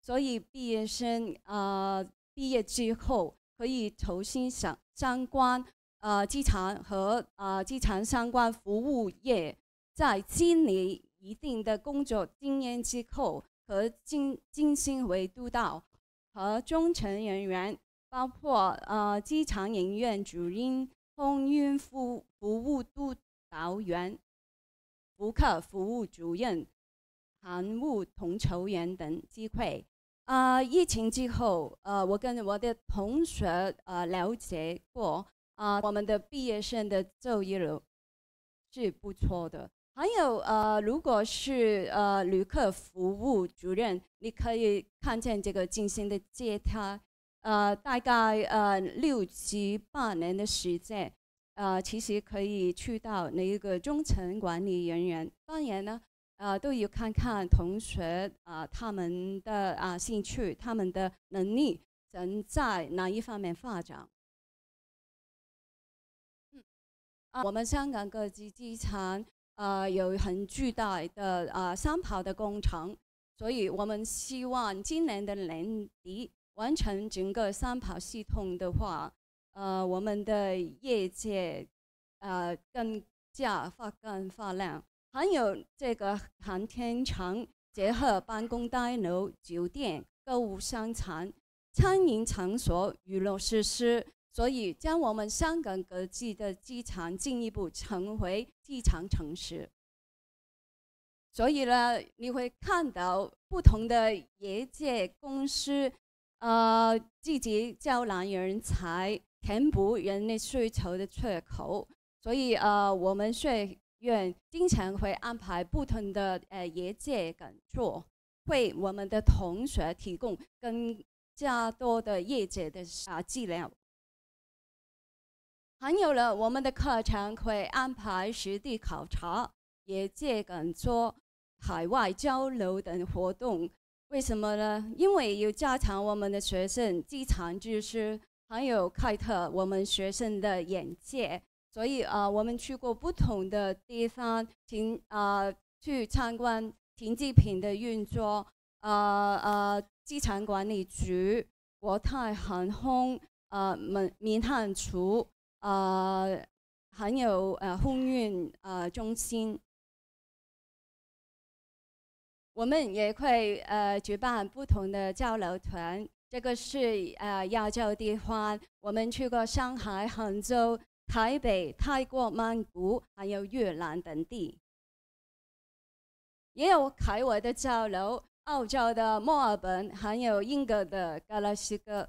所以毕业生啊，毕业之后可以投心想相关呃，机场和啊机场相关服务业，在悉尼。一定的工作经验之后，和精精心为督导和中层人员，包括呃机场营院主任、空运服服务督导员、顾客服务主任、航务统筹员等机会。啊，疫情之后，呃，我跟我的同学呃了解过啊，我们的毕业生的就业率是不错的。还有呃，如果是呃旅客服务主任，你可以看见这个进行的接梯，呃，大概呃六至八年的时间，呃，其实可以去到那一个中层管理人员。当然呢，呃，都要看看同学啊他们的啊兴趣、他们的能力，能在哪一方面发展。我们香港各级机场。呃，有很巨大的啊，三跑的工程，所以我们希望今年的年底完成整个三跑系统的话，呃，我们的业界啊更加发光发亮。还有这个航天城结合办公大楼、酒店、购物商场、餐饮场所、娱乐设施。所以，将我们香港国际的机场进一步成为机场城市。所以呢，你会看到不同的业界公司，呃，积极招揽人才，填补人力需求的缺口。所以，呃，我们学院经常会安排不同的呃业界工作，为我们的同学提供更加多的业界的啊资料。还有呢，我们的课程会安排实地考察、业界讲座、海外交流等活动。为什么呢？因为有加强我们的学生机场知识，还有开拓我们学生的眼界。所以啊，我们去过不同的地方，停啊去参观停机坪的运作，啊啊机场管理局、国泰航空、啊门民航处。呃，还有呃，空运呃中心。我们也会呃举办不同的交流团。这个是呃亚洲地方，我们去过上海、杭州、台北、泰国、曼谷，还有越南等地。也有海外的交流，澳洲的墨尔本，还有英国的格拉斯哥。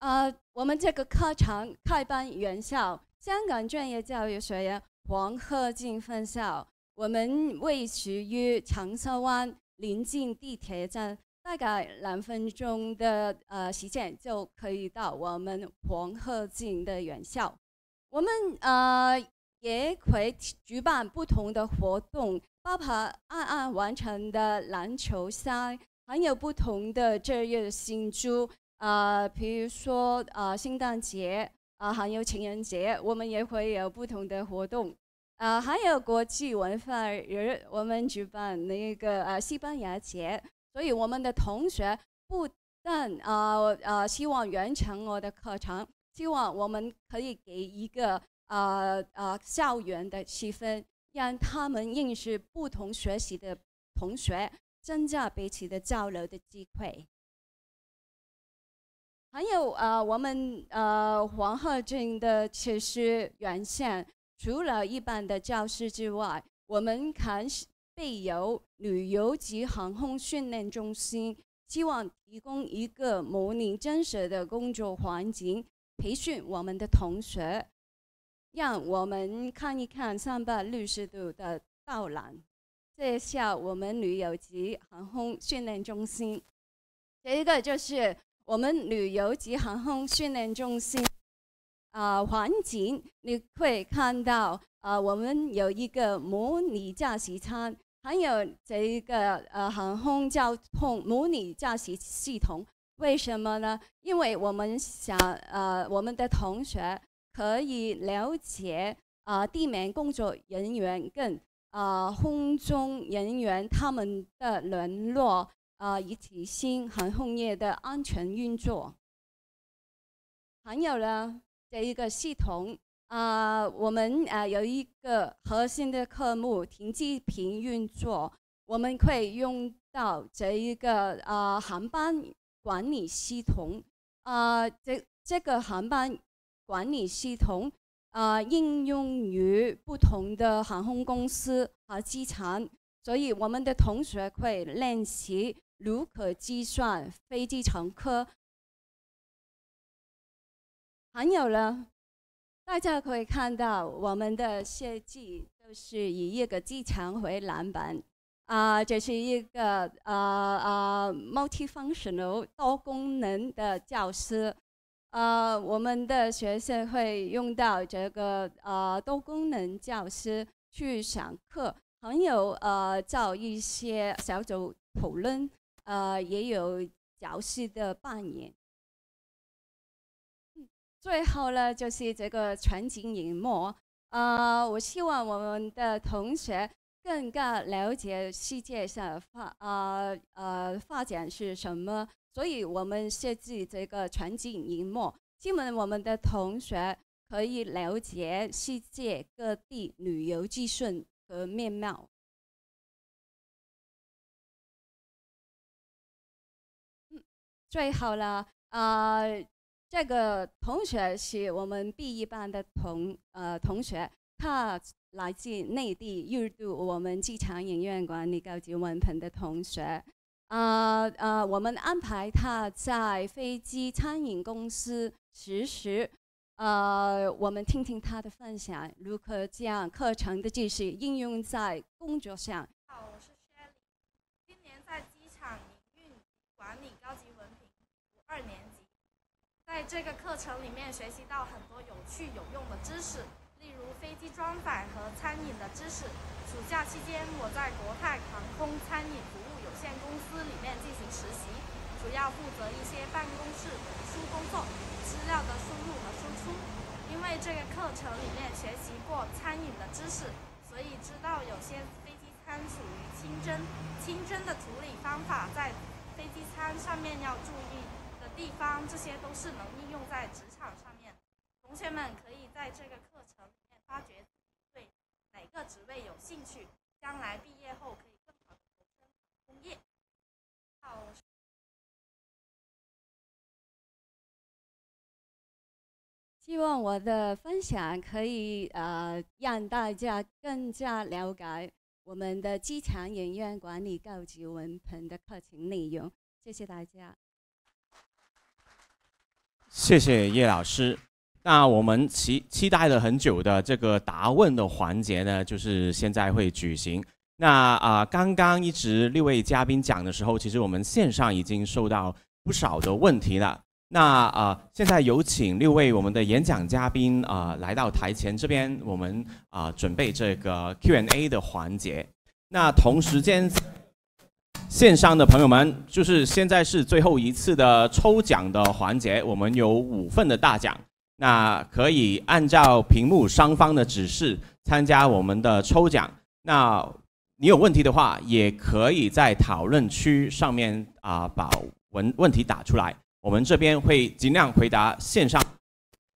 啊。我们这个课程开班院校——香港专业教育学院黄鹤径分校，我们位于长沙湾，临近地铁站，大概两分钟的呃时间就可以到我们黄鹤径的院校。我们呃也会举办不同的活动，包括按按完成的篮球赛，还有不同的这月新珠。啊，比如说啊，圣诞节啊，还有情人节，我们也会有不同的活动。啊，还有国际文化日，我们举办那个啊西班牙节。所以，我们的同学不但啊啊，希望完成我的课程，希望我们可以给一个啊啊校园的气氛，让他们认识不同学习的同学，增加彼此的交流的机会。还有啊，我们呃，黄鹤镇的其实原先除了一般的教室之外，我们还是备有旅游及航空训练中心，希望提供一个模拟真实的工作环境，培训我们的同学，让我们看一看三百六十度的倒览。这下我们旅游及航空训练中心，第一个就是。我们旅游及航空训练中心啊，环境你会看到啊，我们有一个模拟驾驶舱，还有这一个呃航空交通模拟驾驶系统。为什么呢？因为我们想呃，我们的同学可以了解啊，地面工作人员跟啊空中人员他们的联络。啊，以及新航空业的安全运作。还有呢，这一个系统啊，我们啊有一个核心的科目——停机坪运作，我们可以用到这一个啊航班管理系统。啊，这这个航班管理系统啊，应用于不同的航空公司和机场，所以我们的同学会练习。如何计算飞机乘客？还有呢？大家可以看到，我们的设计都是以一个机场为蓝本啊，这是一个呃呃 multifunctional 多功能的教室。呃，我们的学生会用到这个呃多功能教室去上课，还有呃，找一些小组讨论。呃，也有教色的扮演。最后呢，就是这个全景荧幕。呃，我希望我们的同学更加了解世界上发呃呃发展是什么，所以我们设计这个全景荧幕，希望我们的同学可以了解世界各地旅游资讯和面貌。最后了，呃，这个同学是我们 B 一班的同呃同学，他来自内地，入读我们机场影院管理高级文凭的同学，啊呃，我们安排他在飞机餐饮公司实习，呃，我们听听他的分享，如何将课程的知识应用在工作上。在这个课程里面学习到很多有趣有用的知识，例如飞机装载和餐饮的知识。暑假期间，我在国泰航空餐饮服务有限公司里面进行实习，主要负责一些办公室文书工作、资料的输入和输出。因为这个课程里面学习过餐饮的知识，所以知道有些飞机餐属于清蒸，清蒸的处理方法在飞机餐上面要注意。地方，这些都是能应用在职场上面。同学们可以在这个课程里面发掘对哪个职位有兴趣，将来毕业后可以更好的投身工业。好，希望我的分享可以呃让大家更加了解我们的机场人员管理高级文凭的课程内容。谢谢大家。谢谢叶老师。那我们期期待了很久的这个答问的环节呢，就是现在会举行。那啊，刚刚一直六位嘉宾讲的时候，其实我们线上已经收到不少的问题了。那啊，现在有请六位我们的演讲嘉宾啊来到台前这边，我们啊准备这个 Q&A 的环节。那同时间。线上的朋友们，就是现在是最后一次的抽奖的环节，我们有五份的大奖，那可以按照屏幕上方的指示参加我们的抽奖。那你有问题的话，也可以在讨论区上面啊把问问题打出来，我们这边会尽量回答线上。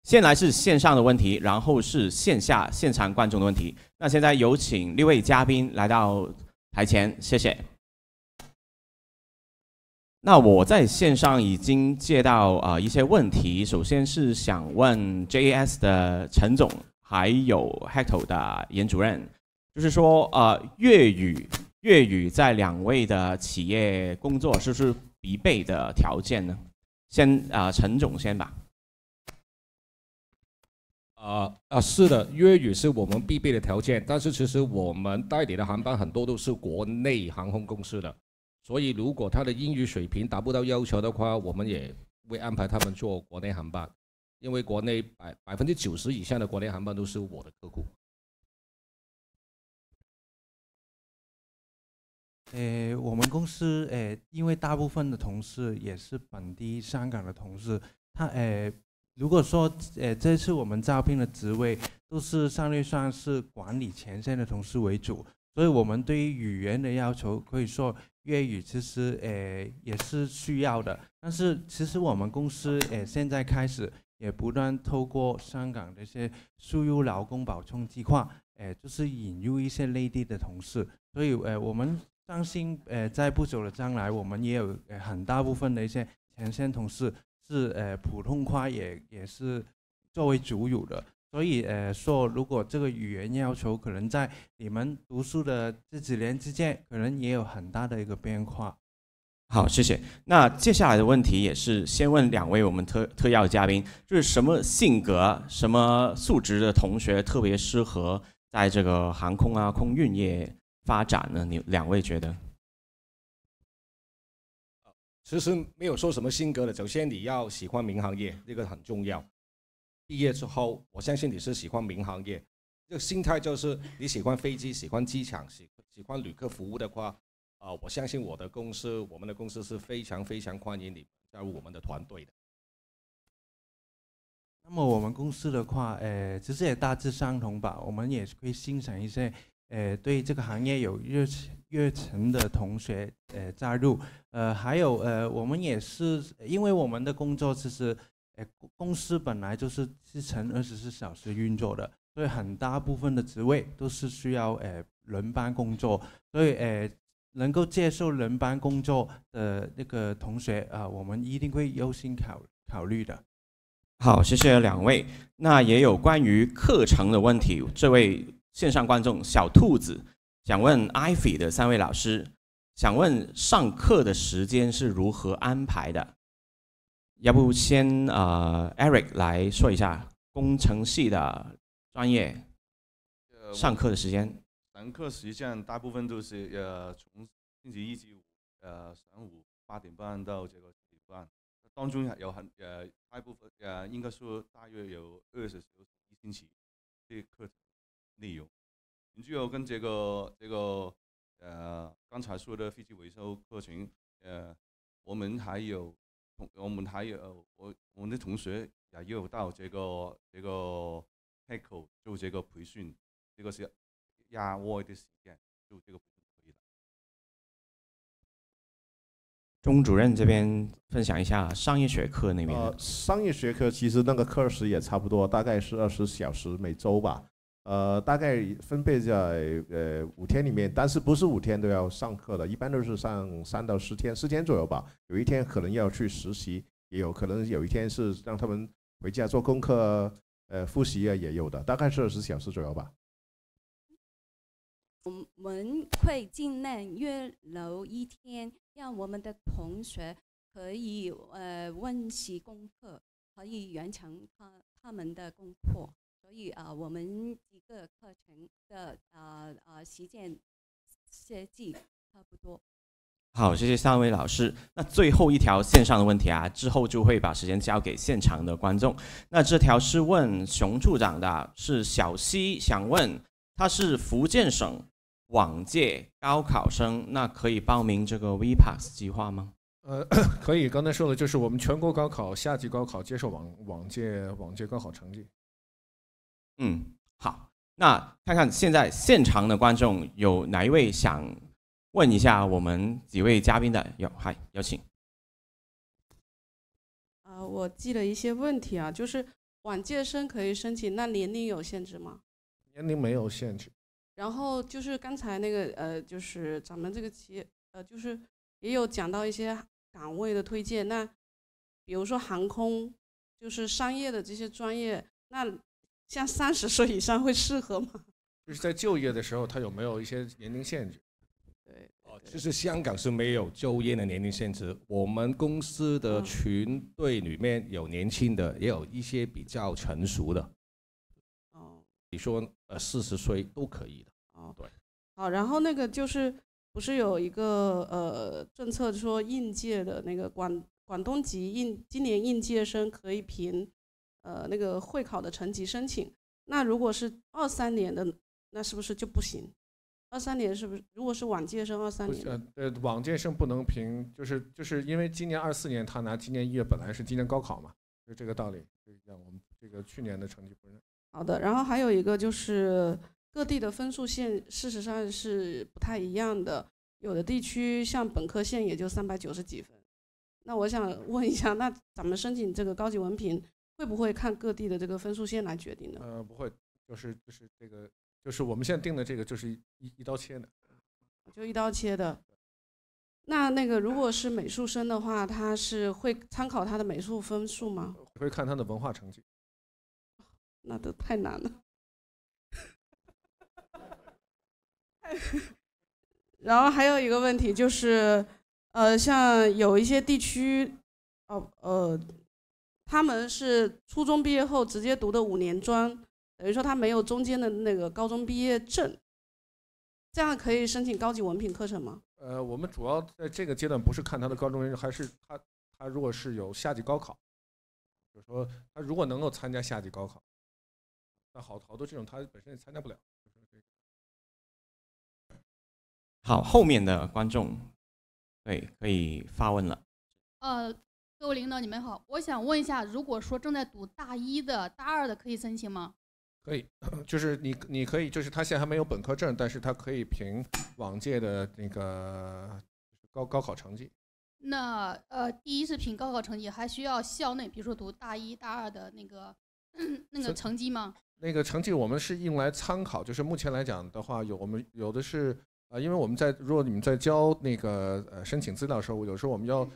先来是线上的问题，然后是线下现场观众的问题。那现在有请六位嘉宾来到台前，谢谢。那我在线上已经接到啊一些问题，首先是想问 JAS 的陈总，还有 Hector 的严主任，就是说呃粤语，粤语在两位的企业工作是不是必备的条件呢？先啊陈总先吧。啊啊是的，粤语是我们必备的条件，但是其实我们代理的航班很多都是国内航空公司的。所以，如果他的英语水平达不到要求的话，我们也会安排他们做国内航班，因为国内百百分之九十以上的国内航班都是我的客户。诶，我们公司诶，因为大部分的同事也是本地香港的同事，他诶，如果说诶这次我们招聘的职位都是战略上是管理前线的同事为主，所以我们对于语言的要求可以说。粤语其实诶也是需要的，但是其实我们公司呃现在开始也不断透过香港的一些输入劳工补充计划，诶就是引入一些内地的同事，所以诶我们担心诶在不久的将来，我们也有很大部分的一些前线同事是诶普通话也也是作为主语的。所以，呃，说如果这个语言要求，可能在你们读书的这几年之间，可能也有很大的一个变化。好，谢谢。那接下来的问题也是先问两位我们特特邀嘉宾，就是什么性格、什么素质的同学特别适合在这个航空啊、空运业发展呢？你两位觉得？其实没有说什么性格的，首先你要喜欢民航业，这个很重要。毕业之后，我相信你是喜欢民航业，这心态就是你喜欢飞机、喜欢机场、喜喜欢旅客服务的话，啊，我相信我的公司，我们的公司是非常非常欢迎你加入我们的团队的。那么我们公司的话，呃，其实也大致相同吧，我们也会欣赏一些，呃，对这个行业有热情。热忱的同学，呃，加入，呃，还有呃，我们也是因为我们的工作其实。公司本来就是是成二十四小时运作的，所以很大部分的职位都是需要诶轮班工作，所以诶能够接受轮班工作的那个同学啊，我们一定会优先考考虑的。好，谢谢两位。那也有关于课程的问题，这位线上观众小兔子想问 i v y 的三位老师，想问上课的时间是如何安排的？要不先啊，Eric 来说一下工程系的专业上课的时间。上课时间大部分都是呃，从星期一至五呃，上午八点半到这个十点半，当中有很呃大部分呃，应该说大约有二十一星期的课程内容。你就要跟这个这个呃刚才说的飞机维修课程呃，我们还有。我们还有我我们的同学也有到这个这个 h a c k 做这个培训，这个是压沃的时间，就这个培可以的。钟主任这边分享一下商业学科那边、呃。商业学科其实那个课时也差不多，大概是二十小时每周吧。呃，大概分配在呃五天里面，但是不是五天都要上课的，一般都是上三到十天，十天左右吧。有一天可能要去实习，也有可能有一天是让他们回家做功课，呃，复习啊，也有的，大概是十小时左右吧。我们会尽量预留一天，让我们的同学可以呃温习功课，可以完成他他们的功课。所以啊，我们一个课程的啊啊实践设计差不多。好，谢谢三位老师。那最后一条线上的问题啊，之后就会把时间交给现场的观众。那这条是问熊处长的，是小西想问，他是福建省往届高考生，那可以报名这个 V Pass 计划吗？呃，可以。刚才说的就是我们全国高考、夏季高考接受往往届往届高考成绩。嗯，好，那看看现在现场的观众有哪一位想问一下我们几位嘉宾的？有，嗨，有请。啊，我记了一些问题啊，就是往届生可以申请，那年龄有限制吗？年龄没有限制。然后就是刚才那个呃，就是咱们这个企业呃，就是也有讲到一些岗位的推荐，那比如说航空，就是商业的这些专业，那。像三十岁以上会适合吗？就是在就业的时候，他有没有一些年龄限制？对，哦，就是香港是没有就业的年龄限制。我们公司的群队里面有年轻的，也有一些比较成熟的。哦，你说呃，四十岁都可以的。哦，对，好，然后那个就是不是有一个呃政策说应届的那个广广东籍应今年应届生可以评。呃，那个会考的成绩申请，那如果是二三年的，那是不是就不行？二三年是不是如果是往届生？二三年，呃，往届生不能评，就是就是因为今年二四年，他拿今年一月本来是今年高考嘛，就这个道理，就让我们这个去年的成绩不认。好的，然后还有一个就是各地的分数线事实上是不太一样的，有的地区像本科线也就三百九十几分，那我想问一下，那咱们申请这个高级文凭？会不会看各地的这个分数线来决定的？呃，不会，就是就是这个，就是我们现在定的这个，就是一一刀切的，就一刀切的。那那个如果是美术生的话，他是会参考他的美术分数吗？会看他的文化成绩。那都太难了。然后还有一个问题就是，呃，像有一些地区，哦，呃。他们是初中毕业后直接读的五年专，等于说他没有中间的那个高中毕业证，这样可以申请高级文凭课程吗？呃，我们主要在这个阶段不是看他的高中还是他他如果是有夏季高考，就是说他如果能够参加夏季高考，那好好多这种他本身也参加不了。好，后面的观众对可以发问了。呃。各位领导，你们好，我想问一下，如果说正在读大一的、大二的，可以申请吗？可以，就是你，你可以，就是他现在还没有本科证，但是他可以凭往届的那个高高考成绩。那呃，第一次评高考成绩，还需要校内，比如说读大一、大二的那个 那个成绩吗？那个成绩我们是用来参考，就是目前来讲的话，有我们有的是呃，因为我们在如果你们在交那个呃申请资料的时候，有时候我们要。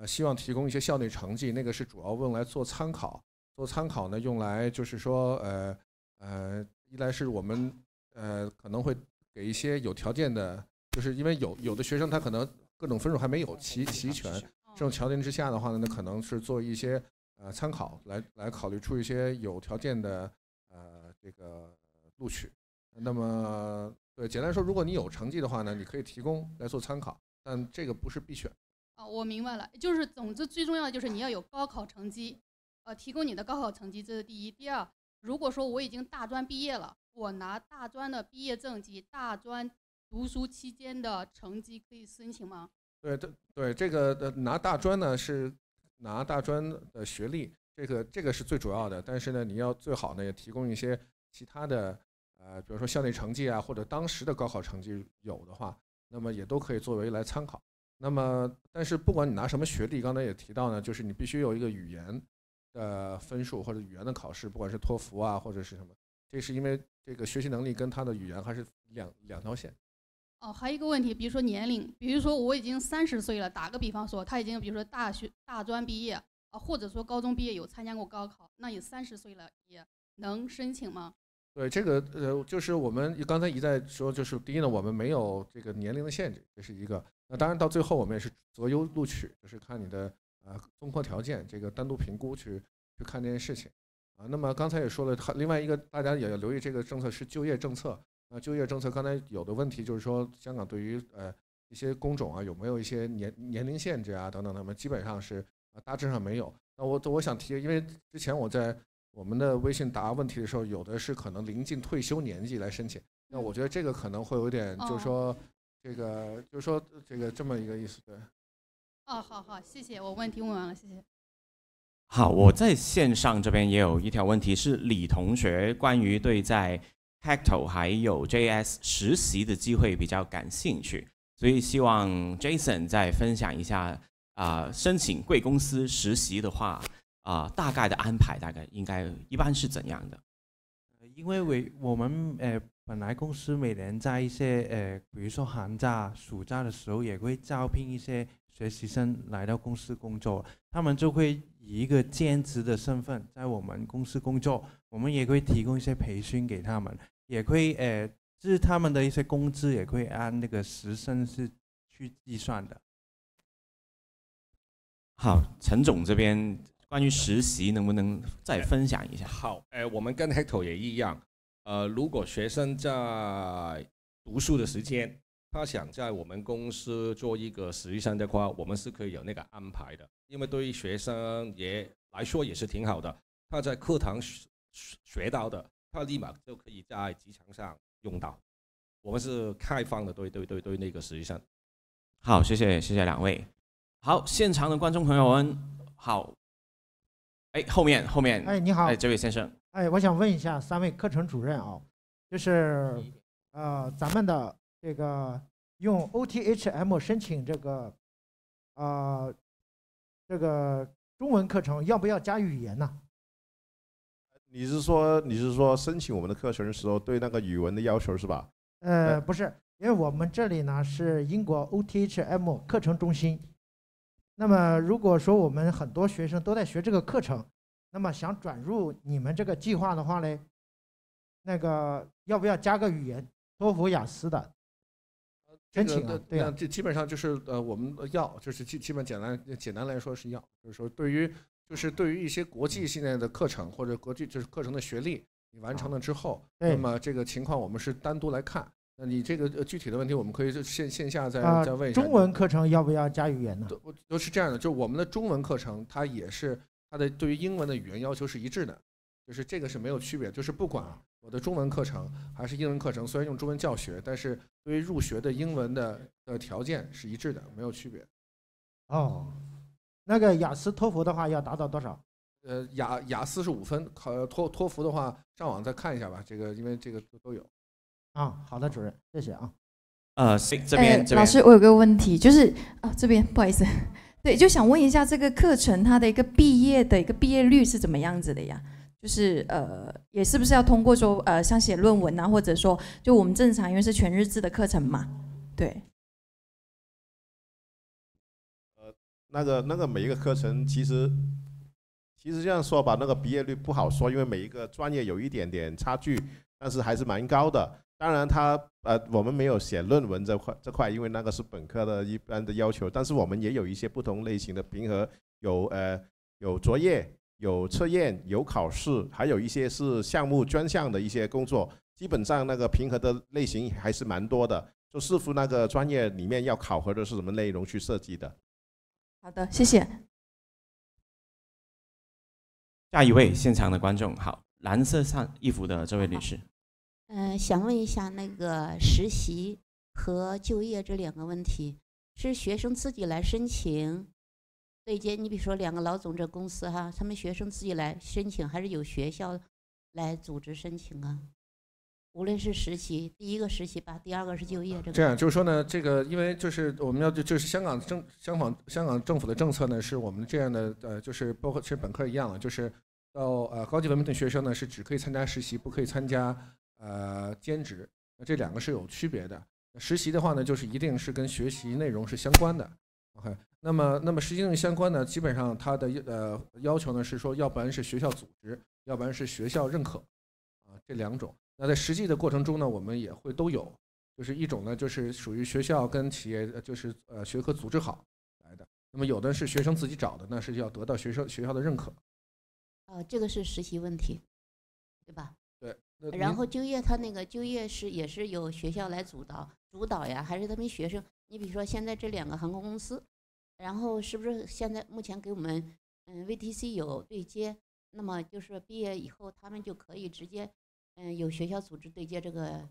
呃，希望提供一些校内成绩，那个是主要用来做参考。做参考呢，用来就是说，呃，呃，一来是我们，呃，可能会给一些有条件的，就是因为有有的学生他可能各种分数还没有齐齐全，这种条件之下的话呢，那可能是做一些呃参考来来考虑出一些有条件的呃这个录取。那么，对，简单说，如果你有成绩的话呢，你可以提供来做参考，但这个不是必选。我明白了，就是总之最重要的就是你要有高考成绩，呃，提供你的高考成绩这是第一。第二，如果说我已经大专毕业了，我拿大专的毕业证及大专读书期间的成绩可以申请吗？对对对，这个的拿大专呢是拿大专的学历，这个这个是最主要的。但是呢，你要最好呢也提供一些其他的，呃，比如说校内成绩啊，或者当时的高考成绩有的话，那么也都可以作为来参考。那么，但是不管你拿什么学历，刚才也提到呢，就是你必须有一个语言的分数或者语言的考试，不管是托福啊或者是什么，这是因为这个学习能力跟他的语言还是两两条线。哦，还有一个问题，比如说年龄，比如说我已经三十岁了，打个比方说，他已经比如说大学大专毕业啊，或者说高中毕业有参加过高考，那你三十岁了也能申请吗？对这个呃，就是我们刚才一再说，就是第一呢，我们没有这个年龄的限制，这是一个。那当然到最后我们也是择优录取，就是看你的呃综合条件，这个单独评估去去看这件事情。啊，那么刚才也说了，另外一个大家也要留意这个政策是就业政策。啊，就业政策刚才有的问题就是说，香港对于呃一些工种啊有没有一些年年龄限制啊等等，那么基本上是大致上没有。那我我想提，因为之前我在。我们的微信答问题的时候，有的是可能临近退休年纪来申请，那我觉得这个可能会有点，就是说这个，就是说这个这么一个意思，对。哦，好好，谢谢，我问题问完了，谢谢。好，我在线上这边也有一条问题，是李同学关于对在 Hecto 还有 JS 实习的机会比较感兴趣，所以希望 Jason 再分享一下啊，申请贵公司实习的话。啊，大概的安排大概应该一般是怎样的？因为为我们呃本来公司每年在一些呃比如说寒假、暑假的时候也会招聘一些实习生来到公司工作，他们就会以一个兼职的身份在我们公司工作，我们也会提供一些培训给他们，也会呃就是他们的一些工资也会按那个时薪是去计算的。好，陈总这边。关于实习能不能再分享一下？好，呃，我们跟 Hector 也一样，呃，如果学生在读书的时间，他想在我们公司做一个实习生的话，我们是可以有那个安排的，因为对于学生也来说也是挺好的，他在课堂学学到的，他立马就可以在职场上用到，我们是开放的，对对对对那个实习生。好，谢谢谢谢两位。好，现场的观众朋友们，好。哎，后面后面，哎你好，哎这位先生，哎，我想问一下三位课程主任啊，就是呃咱们的这个用 OTHM 申请这个啊这个中文课程要不要加语言呢？你是说你是说申请我们的课程的时候对那个语文的要求是吧？呃不是，因为我们这里呢是英国 OTHM 课程中心。那么如果说我们很多学生都在学这个课程，那么想转入你们这个计划的话呢，那个要不要加个语言，托福、雅思的申请啊？对呀，这基本上就是呃，我们要就是基基本简单简单来说是要，就是说对于就是对于一些国际现在的课程或者国际就是课程的学历你完成了之后，那么这个情况我们是单独来看。那你这个具体的问题，我们可以就线线下再再问一下。中文课程要不要加语言呢？都都是这样的，就是我们的中文课程，它也是它的对于英文的语言要求是一致的，就是这个是没有区别。就是不管我的中文课程还是英文课程，虽然用中文教学，但是对于入学的英文的呃条件是一致的，没有区别。哦，那个雅思托福的话要达到多少？呃，雅雅思是五分，考托托福的话，上网再看一下吧。这个因为这个都都有。啊，好的，主任，谢谢啊。呃，这边，老师，我有个问题，就是啊，这边不好意思，对，就想问一下这个课程它的一个毕业的一个毕业率是怎么样子的呀？就是呃，也是不是要通过说呃，像写论文呐，或者说就我们正常，因为是全日制的课程嘛，对。呃，那个那个每一个课程其实其实这样说吧，那个毕业率不好说，因为每一个专业有一点点差距，但是还是蛮高的。当然，他呃，我们没有写论文这块这块，因为那个是本科的一般的要求。但是我们也有一些不同类型的评核，有呃有作业，有测验，有考试，还有一些是项目专项的一些工作。基本上那个评核的类型还是蛮多的，就视乎那个专业里面要考核的是什么内容去设计的。好的，谢谢。下一位现场的观众，好，蓝色上衣服的这位女士。嗯，想问一下那个实习和就业这两个问题，是学生自己来申请？对，接？你比如说两个老总这公司哈，他们学生自己来申请，还是有学校来组织申请啊？无论是实习，第一个实习吧，第二个是就业，这这样就是说呢，这个因为就是我们要就就是香港政香港香港政府的政策呢，是我们这样的呃，就是包括其实本科一样了，就是到呃高级文凭的学生呢，是只可以参加实习，不可以参加。呃，兼职那这两个是有区别的。实习的话呢，就是一定是跟学习内容是相关的。OK，那么，那么实际性相关呢，基本上它的呃要求呢是说，要不然是学校组织，要不然是学校认可啊，这两种。那在实际的过程中呢，我们也会都有，就是一种呢，就是属于学校跟企业就是呃学科组织好来的。那么有的是学生自己找的，那是要得到学生学校的认可。啊，这个是实习问题，对吧？然后就业，他那个就业是也是由学校来主导主导呀，还是他们学生？你比如说现在这两个航空公司，然后是不是现在目前给我们嗯 VTC 有对接？那么就是毕业以后他们就可以直接嗯有学校组织对接这个。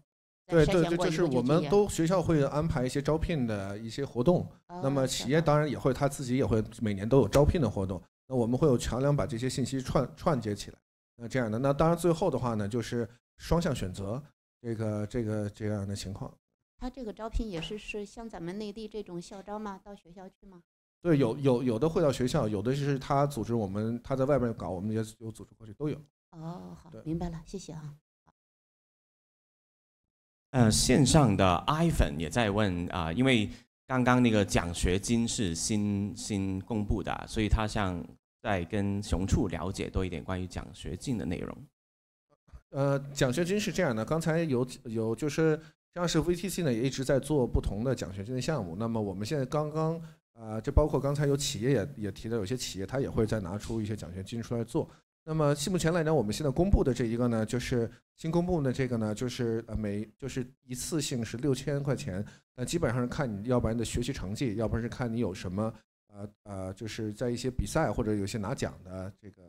对对对，就是我们都学校会安排一些招聘的一些活动，那么企业当然也会他自己也会每年都有招聘的活动，那我们会有桥梁把这些信息串串接起来。那这样的，那当然最后的话呢，就是双向选择，这个这个这样的情况。他这个招聘也是是像咱们内地这种校招吗？到学校去吗？对，有有有的会到学校，有的就是他组织我们，他在外面搞，我们也有组织过去，都有。哦，好，明白了，谢谢啊。嗯，线上的 i 粉也在问啊，因为刚刚那个奖学金是新新公布的，所以他像。在跟熊处了解多一点关于奖学金的内容。呃，奖学金是这样的，刚才有有就是像是 VTC 呢也一直在做不同的奖学金的项目。那么我们现在刚刚啊，这包括刚才有企业也也提到有些企业它也会再拿出一些奖学金出来做。那么现目前来讲，我们现在公布的这一个呢，就是新公布的这个呢，就是呃每就是一次性是六千块钱，那基本上是看你要不然的学习成绩，要不是看你有什么。呃呃，就是在一些比赛或者有些拿奖的这个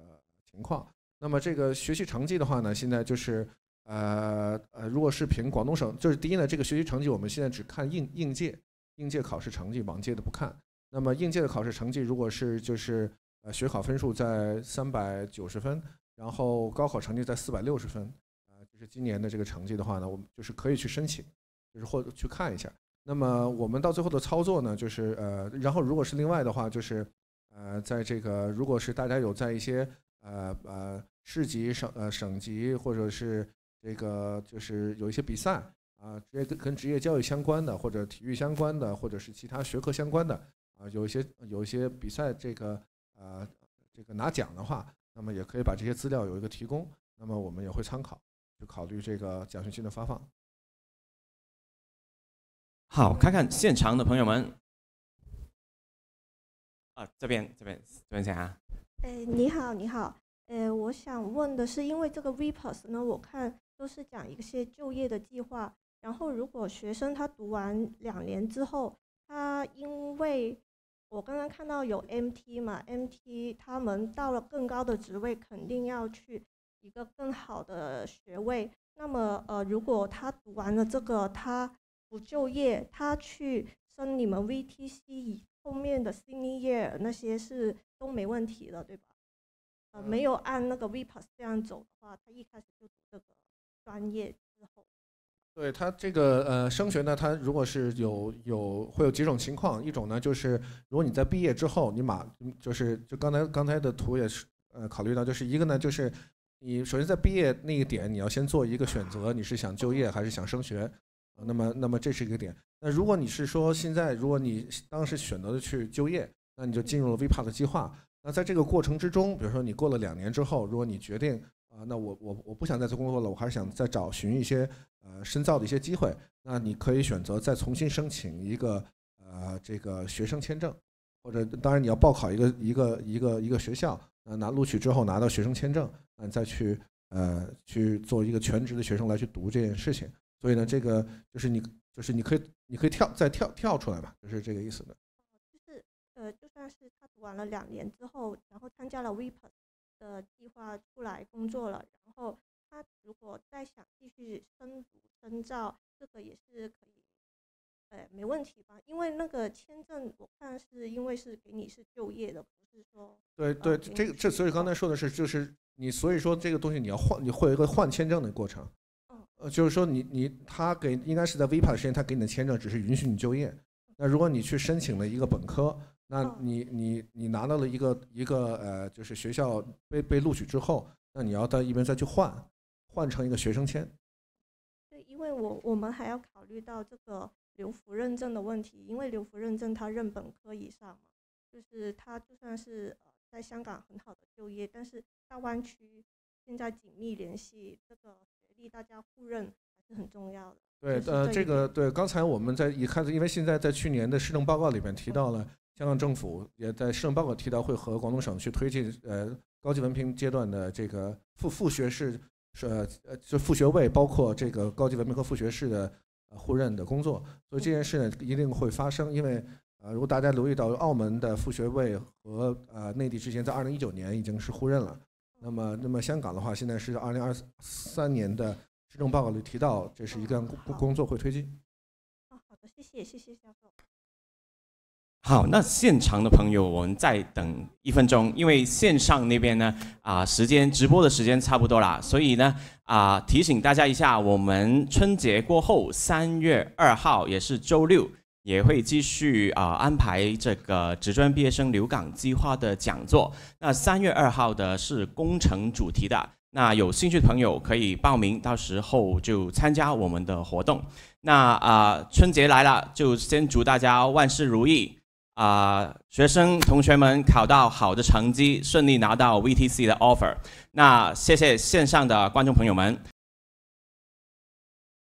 情况，那么这个学习成绩的话呢，现在就是呃呃，如果是凭广东省就是第一呢，这个学习成绩我们现在只看应应届应届考试成绩，往届的不看。那么应届的考试成绩，如果是就是呃学考分数在三百九十分，然后高考成绩在四百六十分，呃，就是今年的这个成绩的话呢，我们就是可以去申请，就是或者去看一下。那么我们到最后的操作呢，就是呃，然后如果是另外的话，就是呃，在这个如果是大家有在一些呃呃市级、省呃省级或者是这个就是有一些比赛啊，职业跟职业教育相关的，或者体育相关的，或者是其他学科相关的啊，有一些有一些比赛这个呃这个拿奖的话，那么也可以把这些资料有一个提供，那么我们也会参考，就考虑这个奖学金的发放。好，看看现场的朋友们。啊，这边这边这边讲啊。哎，你好，你好。呃，我想问的是，因为这个 r e p s 呢，我看都是讲一些就业的计划。然后，如果学生他读完两年之后，他因为我刚刚看到有 MT 嘛，MT 他们到了更高的职位，肯定要去一个更好的学位。那么，呃，如果他读完了这个，他不就业，他去升你们 VTC 后面的 Senior Year 那些是都没问题的，对吧？呃，没有按那个 VPS 这样走的话，他一开始就这个专业之后。对他这个呃升学呢，他如果是有有会有几种情况，一种呢就是如果你在毕业之后，你马就是就刚才刚才的图也是呃考虑到，就是一个呢就是你首先在毕业那一点，你要先做一个选择，你是想就业还是想升学。那么，那么这是一个点。那如果你是说现在，如果你当时选择去就业，那你就进入了 v p a 的计划。那在这个过程之中，比如说你过了两年之后，如果你决定啊，那我我我不想再做工作了，我还是想再找寻一些呃深造的一些机会，那你可以选择再重新申请一个呃这个学生签证，或者当然你要报考一个一个一个一个学校，呃拿录取之后拿到学生签证，嗯再去呃去做一个全职的学生来去读这件事情。所以呢，这个就是你，就是你可以，你可以跳再跳跳出来嘛，就是这个意思的。就是呃，就算是他读完了两年之后，然后参加了 e e p 的计划出来工作了，然后他如果再想继续深读深造，这个也是可以，哎，没问题吧？因为那个签证我看是因为是给你是就业的，不是说对对，这个这所以刚才说的是就是你，所以说这个东西你要换，你会一个换签证的过程。呃，就是说你你他给应该是在 V 派的时间，他给你的签证只是允许你就业。那如果你去申请了一个本科，那你你你拿到了一个一个呃，就是学校被被录取之后，那你要到一边再去换，换成一个学生签。对，因为我我们还要考虑到这个留服认证的问题，因为留服认证他认本科以上，就是他就算是在香港很好的就业，但是大湾区现在紧密联系这个。大家互认是很重要的。对，呃，这个对，刚才我们在一开始，因为现在在去年的市政报告里面提到了，香港政府也在市政报告提到会和广东省去推进呃高级文凭阶段的这个副副学士，呃呃就副学位，包括这个高级文凭和副学士的互认的工作，所以这件事呢一定会发生，因为呃如果大家留意到，澳门的副学位和呃内地之前在二零一九年已经是互认了。那么，那么香港的话，现在是二零二三年的施政报告里提到，这是一段工工作会推进。啊，好的，谢谢，谢谢教授。好，那现场的朋友，我们再等一分钟，因为线上那边呢，啊，时间直播的时间差不多了，所以呢，啊，提醒大家一下，我们春节过后三月二号也是周六。也会继续啊安排这个职专毕业生留港计划的讲座。那三月二号的是工程主题的，那有兴趣朋友可以报名，到时候就参加我们的活动。那啊春节来了，就先祝大家万事如意啊！学生同学们考到好的成绩，顺利拿到 VTC 的 offer。那谢谢线上的观众朋友们。